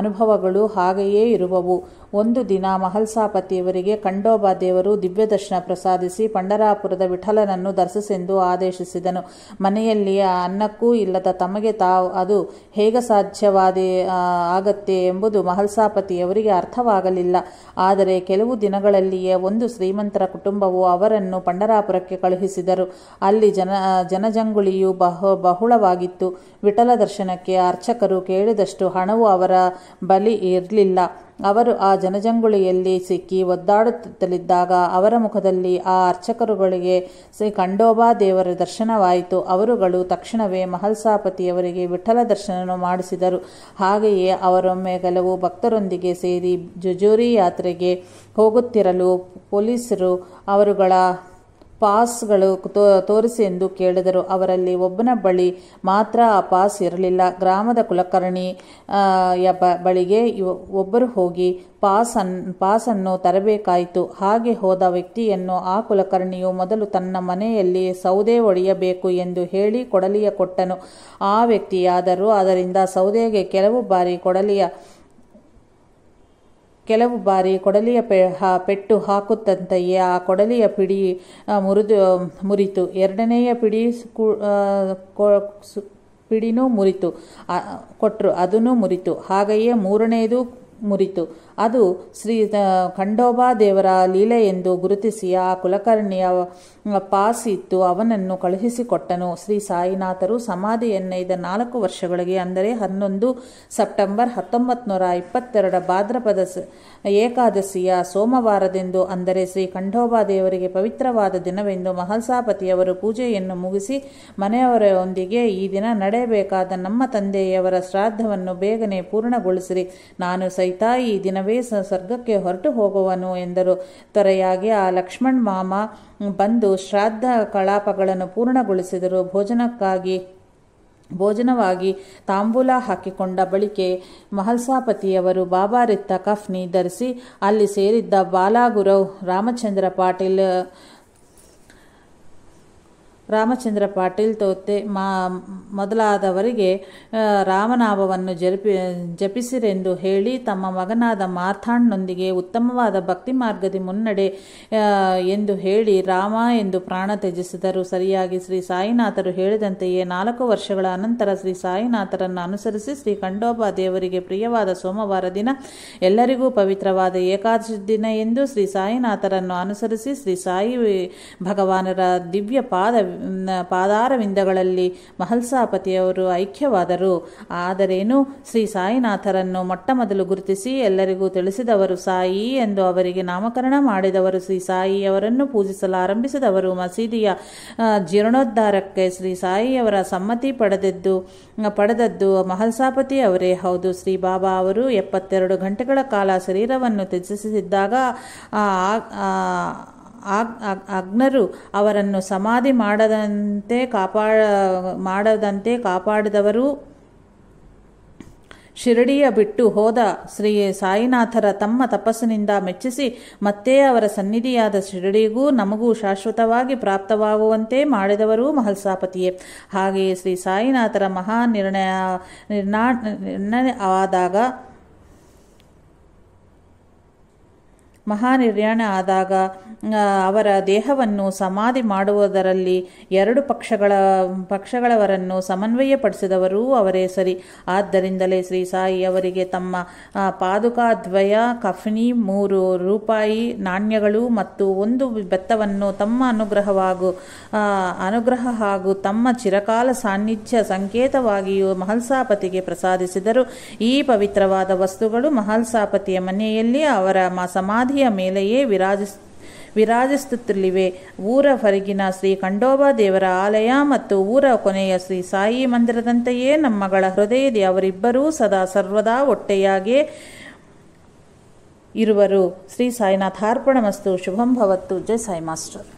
ಅನುಭವಗಳು ಹಾಗೆಯೇ ಇರುವವು ಒಂದು ದಿನ ಮಹಲ್ಸಾಪತಿಯವರಿಗೆ ಖಂಡೋಬಾ ದೇವರು ದಿವ್ಯದರ್ಶನ ಪ್ರಸಾದಿಸಿ ಪಂಡರಾಪುರದ ವಿಠಲನನ್ನು ದರ್ಶಿಸೆಂದು ಆದೇಶಿಸಿದನು ಮನೆಯಲ್ಲಿಯ ಅನ್ನಕ್ಕೂ ಇಲ್ಲದ ತಮಗೆ ತಾವು ಅದು ಹೇಗೆ ಸಾಧ್ಯವಾದೇ ಆಗತ್ತೆ ಎಂಬುದು ಮಹಲ್ಸಾಪತಿಯವರಿಗೆ ಅರ್ಥವಾಗಲಿಲ್ಲ ಆದರೆ ಕೆಲವು ದಿನಗಳಲ್ಲಿಯೇ ಒಂದು ಶ್ರೀಮಂತರ ಕುಟುಂಬವು ಅವರನ್ನು ಪಂಡರಾಪುರಕ್ಕೆ ಕಳುಹಿಸಿದರು ಅಲ್ಲಿ ಜನ ಜನಜಂಗುಳಿಯು ಬಹು ಬಹುಳವಾಗಿತ್ತು ವಿಠಲ ದರ್ಶನಕ್ಕೆ ಅರ್ಚಕರು ಕೇಳಿದಷ್ಟು ಹಣವು ಅವರ ಬಲಿ ಇರಲಿಲ್ಲ ಅವರು ಆ ಜನಜಂಗುಳಿಯಲ್ಲಿ ಸಿಕ್ಕಿ ಒದ್ದಾಡುತ್ತಲಿದ್ದಾಗ ಅವರ ಮುಖದಲ್ಲಿ ಆ ಅರ್ಚಕರುಗಳಿಗೆ ಕಂಡೋಬಾ ದೇವರ ದರ್ಶನವಾಯಿತು ಅವರುಗಳು ತಕ್ಷಣವೇ ಮಹಲ್ಸಾಪತಿಯವರಿಗೆ ವಿಠಲ ದರ್ಶನ ಮಾಡಿಸಿದರು ಹಾಗೆಯೇ ಅವರೊಮ್ಮೆ ಕೆಲವು ಭಕ್ತರೊಂದಿಗೆ ಸೇರಿ ಜುಜೂರಿ ಯಾತ್ರೆಗೆ ಹೋಗುತ್ತಿರಲು ಪೊಲೀಸರು ಅವರುಗಳ ಪಾಸ್ಗಳು ತೋರಿಸಿ ಎಂದು ಕೇಳಿದರು ಅವರಲ್ಲಿ ಒಬ್ಬನ ಬಳಿ ಮಾತ್ರ ಆ ಪಾಸ್ ಇರಲಿಲ್ಲ ಗ್ರಾಮದ ಕುಲಕರ್ಣಿ ಯ ಬಳಿಗೆ ಒಬ್ಬರು ಹೋಗಿ ಪಾಸ್ ಅನ್ ಪಾಸನ್ನು ತರಬೇಕಾಯಿತು ಹಾಗೆ ಹೋದ ವ್ಯಕ್ತಿಯನ್ನು ಆ ಕುಲಕರ್ಣಿಯು ಮೊದಲು ತನ್ನ ಮನೆಯಲ್ಲಿ ಸೌದೆ ಒಡೆಯಬೇಕು ಎಂದು ಹೇಳಿ ಕೊಡಲಿಯ ಕೊಟ್ಟನು ಆ ವ್ಯಕ್ತಿಯಾದರೂ ಅದರಿಂದ ಸೌದೆಗೆ ಕೆಲವು ಬಾರಿ ಕೊಡಲಿಯ ಕೆಲವು ಬಾರಿ ಕೊಡಲಿಯ ಪೆ ಪೆಟ್ಟು ಹಾಕುತ್ತಂತೆಯೇ ಆ ಕೊಡಲಿಯ ಪಿಡಿ ಮುರಿದು ಮುರಿತು ಎರಡನೆಯ ಪಿಡಿ ಪಿಡಿನೂ ಮುರಿತು ಕೊಟ್ಟರು ಅದನ್ನು ಮುರಿತು ಹಾಗೆಯೇ ಮೂರನೆಯದು ಮುರಿತು ಅದು ಶ್ರೀ ಖಂಡೋಬಾ ದೇವರ ಲೀಲೆ ಎಂದು ಗುರುತಿಸಿ ಆ ಕುಲಕರ್ಣಿಯ ಪಾಸ್ ಇತ್ತು ಅವನನ್ನು ಕಳುಹಿಸಿಕೊಟ್ಟನು ಶ್ರೀ ಸಾಯಿನಾಥರು ಸಮಾಧಿಯನ್ನೈದ ನಾಲ್ಕು ವರ್ಷಗಳಿಗೆ ಅಂದರೆ ಹನ್ನೊಂದು ಸೆಪ್ಟೆಂಬರ್ ಹತ್ತೊಂಬತ್ತು ನೂರ ಇಪ್ಪತ್ತೆರಡ ಭಾದ್ರಪದ ಏಕಾದಶಿಯ ಸೋಮವಾರದೆಂದು ಅಂದರೆ ಶ್ರೀ ಖಂಡೋಬಾ ದೇವರಿಗೆ ಪವಿತ್ರವಾದ ದಿನವೆಂದು ಮಹಲ್ಸಾಪತಿಯವರು ಪೂಜೆಯನ್ನು ಮುಗಿಸಿ ಮನೆಯವರೊಂದಿಗೆ ಈ ದಿನ ನಡೆಯಬೇಕಾದ ನಮ್ಮ ತಂದೆಯವರ ಶ್ರಾದ್ದವನ್ನು ಬೇಗನೆ ಪೂರ್ಣಗೊಳಿಸಿರಿ ನಾನು ಸಹಿತ ಈ ದಿನವೇ ಸ್ವರ್ಗಕ್ಕೆ ಹೊರಟು ಹೋಗುವನು ಎಂದರು ತೊರೆಯಾಗಿ ಆ ಲಕ್ಷ್ಮಣ್ ಮಾಮ ಬಂದು ಶ್ರಾದ್ದ ಕಲಾಪಗಳನ್ನು ಪೂರ್ಣಗೊಳಿಸಿದರು ಭೋಜನಕ್ಕಾಗಿ ಭೋಜನವಾಗಿ ತಾಂಬೂಲ ಹಾಕಿಕೊಂಡ ಬಳಿಕೆ ಮಹಲ್ಸಾಪತಿಯವರು ಬಾಬಾರಿತ್ತ ಕಫ್ನಿ ಧರಿಸಿ ಅಲ್ಲಿ ಸೇರಿದ್ದ ಬಾಲಾಗುರವ್ ರಾಮಚಂದ್ರ ಪಾಟೀಲ್ ರಾಮಚಂದ್ರ ಪಾಟೀಲ್ ತೋತೆ ಮಾ ಮೊದಲಾದವರಿಗೆ ರಾಮನಾಮವನ್ನು ಜಪಿ ಜಪಿಸಿರೆಂದು ಹೇಳಿ ತಮ್ಮ ಮಗನಾದ ಮಾರ್ಥಾಣ್ನೊಂದಿಗೆ ಉತ್ತಮವಾದ ಭಕ್ತಿ ಮಾರ್ಗದ ಮುನ್ನಡೆ ಎಂದು ಹೇಳಿ ರಾಮ ಎಂದು ಪ್ರಾಣ ತ್ಯಜಿಸಿದರು ಸರಿಯಾಗಿ ಶ್ರೀ ಸಾಯಿನಾಥರು ಹೇಳಿದಂತೆಯೇ ನಾಲ್ಕು ವರ್ಷಗಳ ಅನಂತರ ಶ್ರೀ ಸಾಯಿನಾಥರನ್ನು ಅನುಸರಿಸಿ ಶ್ರೀ ಖಂಡೋಪ ದೇವರಿಗೆ ಪ್ರಿಯವಾದ ಸೋಮವಾರ ದಿನ ಎಲ್ಲರಿಗೂ ಪವಿತ್ರವಾದ ಏಕಾದಶಿ ದಿನ ಎಂದು ಶ್ರೀ ಸಾಯಿನಾಥರನ್ನು ಅನುಸರಿಸಿ ಶ್ರೀ ಸಾಯಿ ಭಗವಾನರ ದಿವ್ಯ ಪಾದ ಪಾದಾರವಿಂದಗಳಲ್ಲಿ ಮಹಲ್ಸಾಪತಿಯವರು ಐಕ್ಯವಾದರು ಆದರೇನು ಶ್ರೀ ಸಾಯಿನಾಥರನ್ನು ಮೊಟ್ಟಮೊದಲು ಗುರುತಿಸಿ ಎಲ್ಲರಿಗೂ ತಿಳಿಸಿದವರು ಸಾಯಿ ಎಂದು ಅವರಿಗೆ ನಾಮಕರಣ ಮಾಡಿದವರು ಶ್ರೀ ಸಾಯಿಯವರನ್ನು ಆರಂಭಿಸಿದವರು ಮಸೀದಿಯ ಜೀರ್ಣೋದ್ಧಾರಕ್ಕೆ ಶ್ರೀ ಸಾಯಿಯವರ ಸಮ್ಮತಿ ಪಡೆದಿದ್ದು ಪಡೆದದ್ದು ಮಹಲ್ಸಾಪತಿ ಅವರೇ ಹೌದು ಶ್ರೀ ಬಾಬಾ ಅವರು ಎಪ್ಪತ್ತೆರಡು ಗಂಟೆಗಳ ಕಾಲ ಶರೀರವನ್ನು ತ್ಯಜಿಸಿದ್ದಾಗ ಅಗ್ನರು ಅವರನ್ನು ಸಮಾಧಿ ಮಾಡದಂತೆ ಕಾಪಾಡ ಮಾಡದಂತೆ ಕಾಪಾಡಿದವರು ಶಿರಡಿಯ ಬಿಟ್ಟು ಹೋದ ಶ್ರೀ ಸಾಯಿನಾಥರ ತಮ್ಮ ತಪಸ್ಸಿನಿಂದ ಮೆಚ್ಚಿಸಿ ಮತ್ತೆ ಅವರ ಸನ್ನಿಧಿಯಾದ ಶಿರಡಿಗೂ ನಮಗೂ ಶಾಶ್ವತವಾಗಿ ಪ್ರಾಪ್ತವಾಗುವಂತೆ ಮಾಡಿದವರು ಮಹಲ್ಸಾಪತಿಯೇ ಹಾಗೆಯೇ ಶ್ರೀ ಸಾಯಿನಾಥರ ಮಹಾನ್ ನಿರ್ಣಯ ನಿರ್ಣಯ ಆದಾಗ ಮಹಾನಿರ್ಯಾಣ ಆದಾಗ ಅವರ ದೇಹವನ್ನು ಸಮಾಧಿ ಮಾಡುವುದರಲ್ಲಿ ಎರಡು ಪಕ್ಷಗಳ ಪಕ್ಷಗಳವರನ್ನು ಪಡಿಸಿದವರೂ ಅವರೇ ಸರಿ ಆದ್ದರಿಂದಲೇ ಶ್ರೀ ಸಾಯಿ ಅವರಿಗೆ ತಮ್ಮ ಪಾದುಕಾದ್ವಯ ಕಫಿನಿ ಮೂರು ರೂಪಾಯಿ ನಾಣ್ಯಗಳು ಮತ್ತು ಒಂದು ಬೆತ್ತವನ್ನು ತಮ್ಮ ಅನುಗ್ರಹವಾಗು ಅನುಗ್ರಹ ಹಾಗೂ ತಮ್ಮ ಚಿರಕಾಲ ಸಾನ್ನಿಧ್ಯ ಸಂಕೇತವಾಗಿಯೂ ಮಹಲ್ಸಾಪತಿಗೆ ಪ್ರಸಾದಿಸಿದರು ಈ ಪವಿತ್ರವಾದ ವಸ್ತುಗಳು ಮಹಲ್ಸಾಪತಿಯ ಮನೆಯಲ್ಲಿ ಅವರ ಸಮಾಧಿ ಗಾಂಧಿಯ ಮೇಲೆಯೇ ವಿರಾಜಿಸ್ ವಿರಾಜಿಸುತ್ತಲಿವೆ ಊರ ಹೊರಗಿನ ಶ್ರೀ ಖಂಡೋಬಾ ದೇವರ ಆಲಯ ಮತ್ತು ಊರ ಕೊನೆಯ ಶ್ರೀ ಸಾಯಿ ಮಂದಿರದಂತೆಯೇ ನಮ್ಮಗಳ ಹೃದಯದಿ ಅವರಿಬ್ಬರೂ ಸದಾ ಸರ್ವದಾ ಒಟ್ಟೆಯಾಗೆ ಇರುವರು ಶ್ರೀ ಸಾಯಿನಾಥಾರ್ಪಣಮಸ್ತು ಮಸ್ತು ಶುಭಂ ಜೈ ಸಾಯಿ ಮಾಸ್ಟರ್